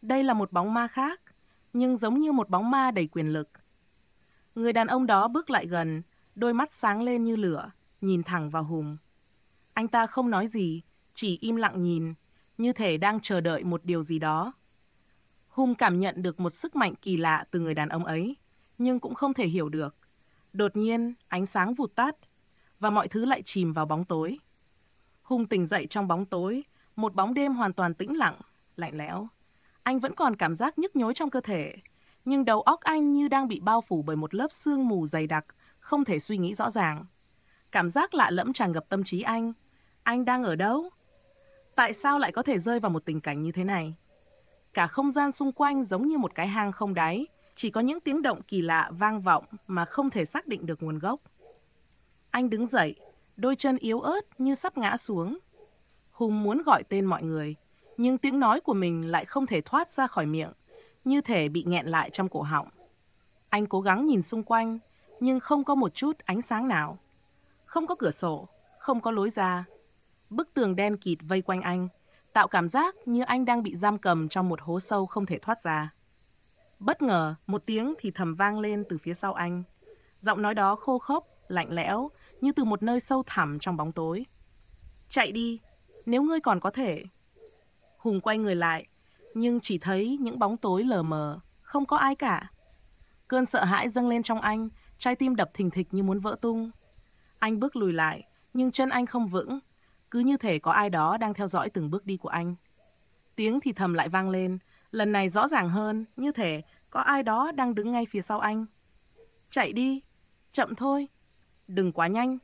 Đây là một bóng ma khác, nhưng giống như một bóng ma đầy quyền lực. Người đàn ông đó bước lại gần, đôi mắt sáng lên như lửa, nhìn thẳng vào Hùng. Anh ta không nói gì, chỉ im lặng nhìn, như thể đang chờ đợi một điều gì đó. Hùng cảm nhận được một sức mạnh kỳ lạ từ người đàn ông ấy, nhưng cũng không thể hiểu được. Đột nhiên, ánh sáng vụt tắt, và mọi thứ lại chìm vào bóng tối. Hùng tỉnh dậy trong bóng tối, một bóng đêm hoàn toàn tĩnh lặng, lạnh lẽo. Anh vẫn còn cảm giác nhức nhối trong cơ thể, nhưng đầu óc anh như đang bị bao phủ bởi một lớp sương mù dày đặc, không thể suy nghĩ rõ ràng. Cảm giác lạ lẫm tràn ngập tâm trí anh. Anh đang ở đâu? Tại sao lại có thể rơi vào một tình cảnh như thế này? Cả không gian xung quanh giống như một cái hang không đáy, chỉ có những tiếng động kỳ lạ vang vọng mà không thể xác định được nguồn gốc. Anh đứng dậy, đôi chân yếu ớt như sắp ngã xuống. Hùng muốn gọi tên mọi người, nhưng tiếng nói của mình lại không thể thoát ra khỏi miệng, như thể bị nghẹn lại trong cổ họng. Anh cố gắng nhìn xung quanh, nhưng không có một chút ánh sáng nào. Không có cửa sổ, không có lối ra. Bức tường đen kịt vây quanh anh, tạo cảm giác như anh đang bị giam cầm trong một hố sâu không thể thoát ra. Bất ngờ, một tiếng thì thầm vang lên từ phía sau anh. Giọng nói đó khô khốc, lạnh lẽo, như từ một nơi sâu thẳm trong bóng tối. Chạy đi, nếu ngươi còn có thể, Hùng quay người lại, nhưng chỉ thấy những bóng tối lờ mờ, không có ai cả. Cơn sợ hãi dâng lên trong anh, trái tim đập thình thịch như muốn vỡ tung. Anh bước lùi lại, nhưng chân anh không vững, cứ như thể có ai đó đang theo dõi từng bước đi của anh. Tiếng thì thầm lại vang lên, lần này rõ ràng hơn, như thể có ai đó đang đứng ngay phía sau anh. Chạy đi, chậm thôi, đừng quá nhanh.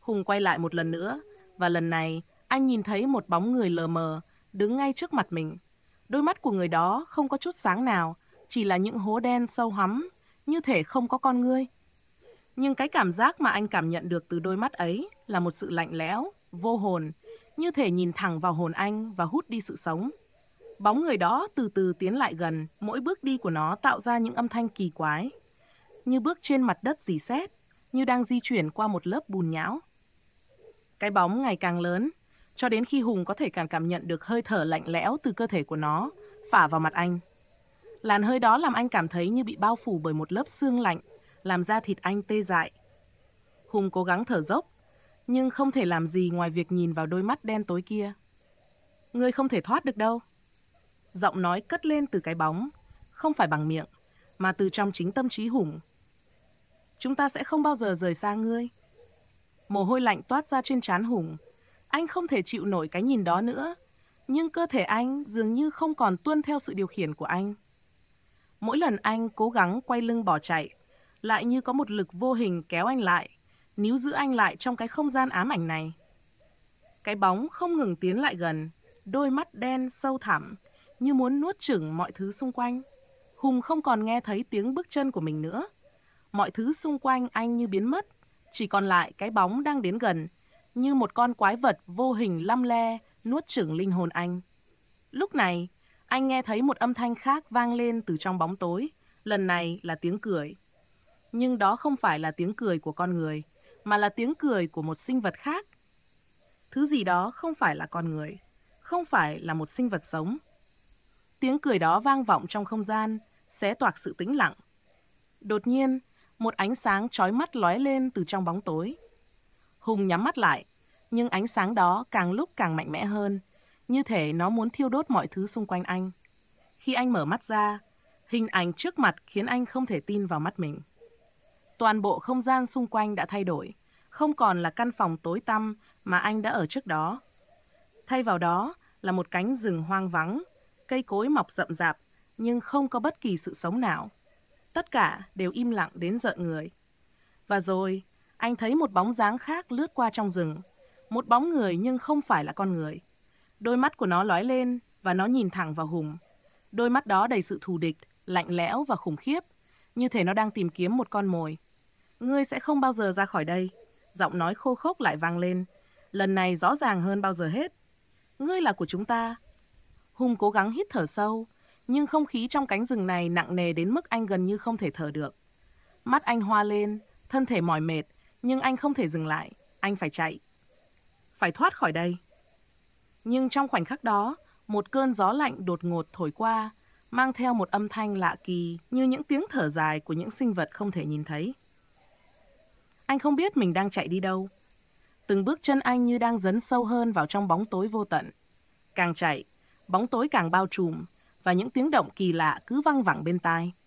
Hùng quay lại một lần nữa, và lần này anh nhìn thấy một bóng người lờ mờ đứng ngay trước mặt mình. Đôi mắt của người đó không có chút sáng nào, chỉ là những hố đen sâu hắm, như thể không có con ngươi. Nhưng cái cảm giác mà anh cảm nhận được từ đôi mắt ấy là một sự lạnh lẽo, vô hồn, như thể nhìn thẳng vào hồn anh và hút đi sự sống. Bóng người đó từ từ tiến lại gần, mỗi bước đi của nó tạo ra những âm thanh kỳ quái. Như bước trên mặt đất dì xét, như đang di chuyển qua một lớp bùn nhão. Cái bóng ngày càng lớn, cho đến khi Hùng có thể càng cảm nhận được hơi thở lạnh lẽo từ cơ thể của nó, phả vào mặt anh. Làn hơi đó làm anh cảm thấy như bị bao phủ bởi một lớp xương lạnh, làm da thịt anh tê dại. Hùng cố gắng thở dốc, nhưng không thể làm gì ngoài việc nhìn vào đôi mắt đen tối kia. Ngươi không thể thoát được đâu. Giọng nói cất lên từ cái bóng, không phải bằng miệng, mà từ trong chính tâm trí Hùng. Chúng ta sẽ không bao giờ rời xa ngươi. Mồ hôi lạnh toát ra trên trán Hùng, anh không thể chịu nổi cái nhìn đó nữa, nhưng cơ thể anh dường như không còn tuân theo sự điều khiển của anh. Mỗi lần anh cố gắng quay lưng bỏ chạy, lại như có một lực vô hình kéo anh lại, níu giữ anh lại trong cái không gian ám ảnh này. Cái bóng không ngừng tiến lại gần, đôi mắt đen sâu thẳm, như muốn nuốt chửng mọi thứ xung quanh. Hùng không còn nghe thấy tiếng bước chân của mình nữa. Mọi thứ xung quanh anh như biến mất, chỉ còn lại cái bóng đang đến gần, như một con quái vật vô hình lăm le nuốt chửng linh hồn anh. Lúc này, anh nghe thấy một âm thanh khác vang lên từ trong bóng tối, lần này là tiếng cười. Nhưng đó không phải là tiếng cười của con người, mà là tiếng cười của một sinh vật khác. Thứ gì đó không phải là con người, không phải là một sinh vật sống. Tiếng cười đó vang vọng trong không gian, xé toạc sự tĩnh lặng. Đột nhiên, một ánh sáng chói mắt lóe lên từ trong bóng tối. Hùng nhắm mắt lại, nhưng ánh sáng đó càng lúc càng mạnh mẽ hơn, như thể nó muốn thiêu đốt mọi thứ xung quanh anh. Khi anh mở mắt ra, hình ảnh trước mặt khiến anh không thể tin vào mắt mình. Toàn bộ không gian xung quanh đã thay đổi, không còn là căn phòng tối tăm mà anh đã ở trước đó. Thay vào đó là một cánh rừng hoang vắng, cây cối mọc rậm rạp nhưng không có bất kỳ sự sống nào. Tất cả đều im lặng đến giận người. Và rồi, anh thấy một bóng dáng khác lướt qua trong rừng. Một bóng người nhưng không phải là con người. Đôi mắt của nó lói lên và nó nhìn thẳng vào Hùng. Đôi mắt đó đầy sự thù địch, lạnh lẽo và khủng khiếp, như thể nó đang tìm kiếm một con mồi. Ngươi sẽ không bao giờ ra khỏi đây. Giọng nói khô khốc lại vang lên, lần này rõ ràng hơn bao giờ hết. Ngươi là của chúng ta. Hùng cố gắng hít thở sâu, nhưng không khí trong cánh rừng này nặng nề đến mức anh gần như không thể thở được. Mắt anh hoa lên, thân thể mỏi mệt, nhưng anh không thể dừng lại, anh phải chạy. Phải thoát khỏi đây. Nhưng trong khoảnh khắc đó, một cơn gió lạnh đột ngột thổi qua, mang theo một âm thanh lạ kỳ như những tiếng thở dài của những sinh vật không thể nhìn thấy. Anh không biết mình đang chạy đi đâu. Từng bước chân anh như đang dấn sâu hơn vào trong bóng tối vô tận. Càng chạy, bóng tối càng bao trùm và những tiếng động kỳ lạ cứ văng vẳng bên tai.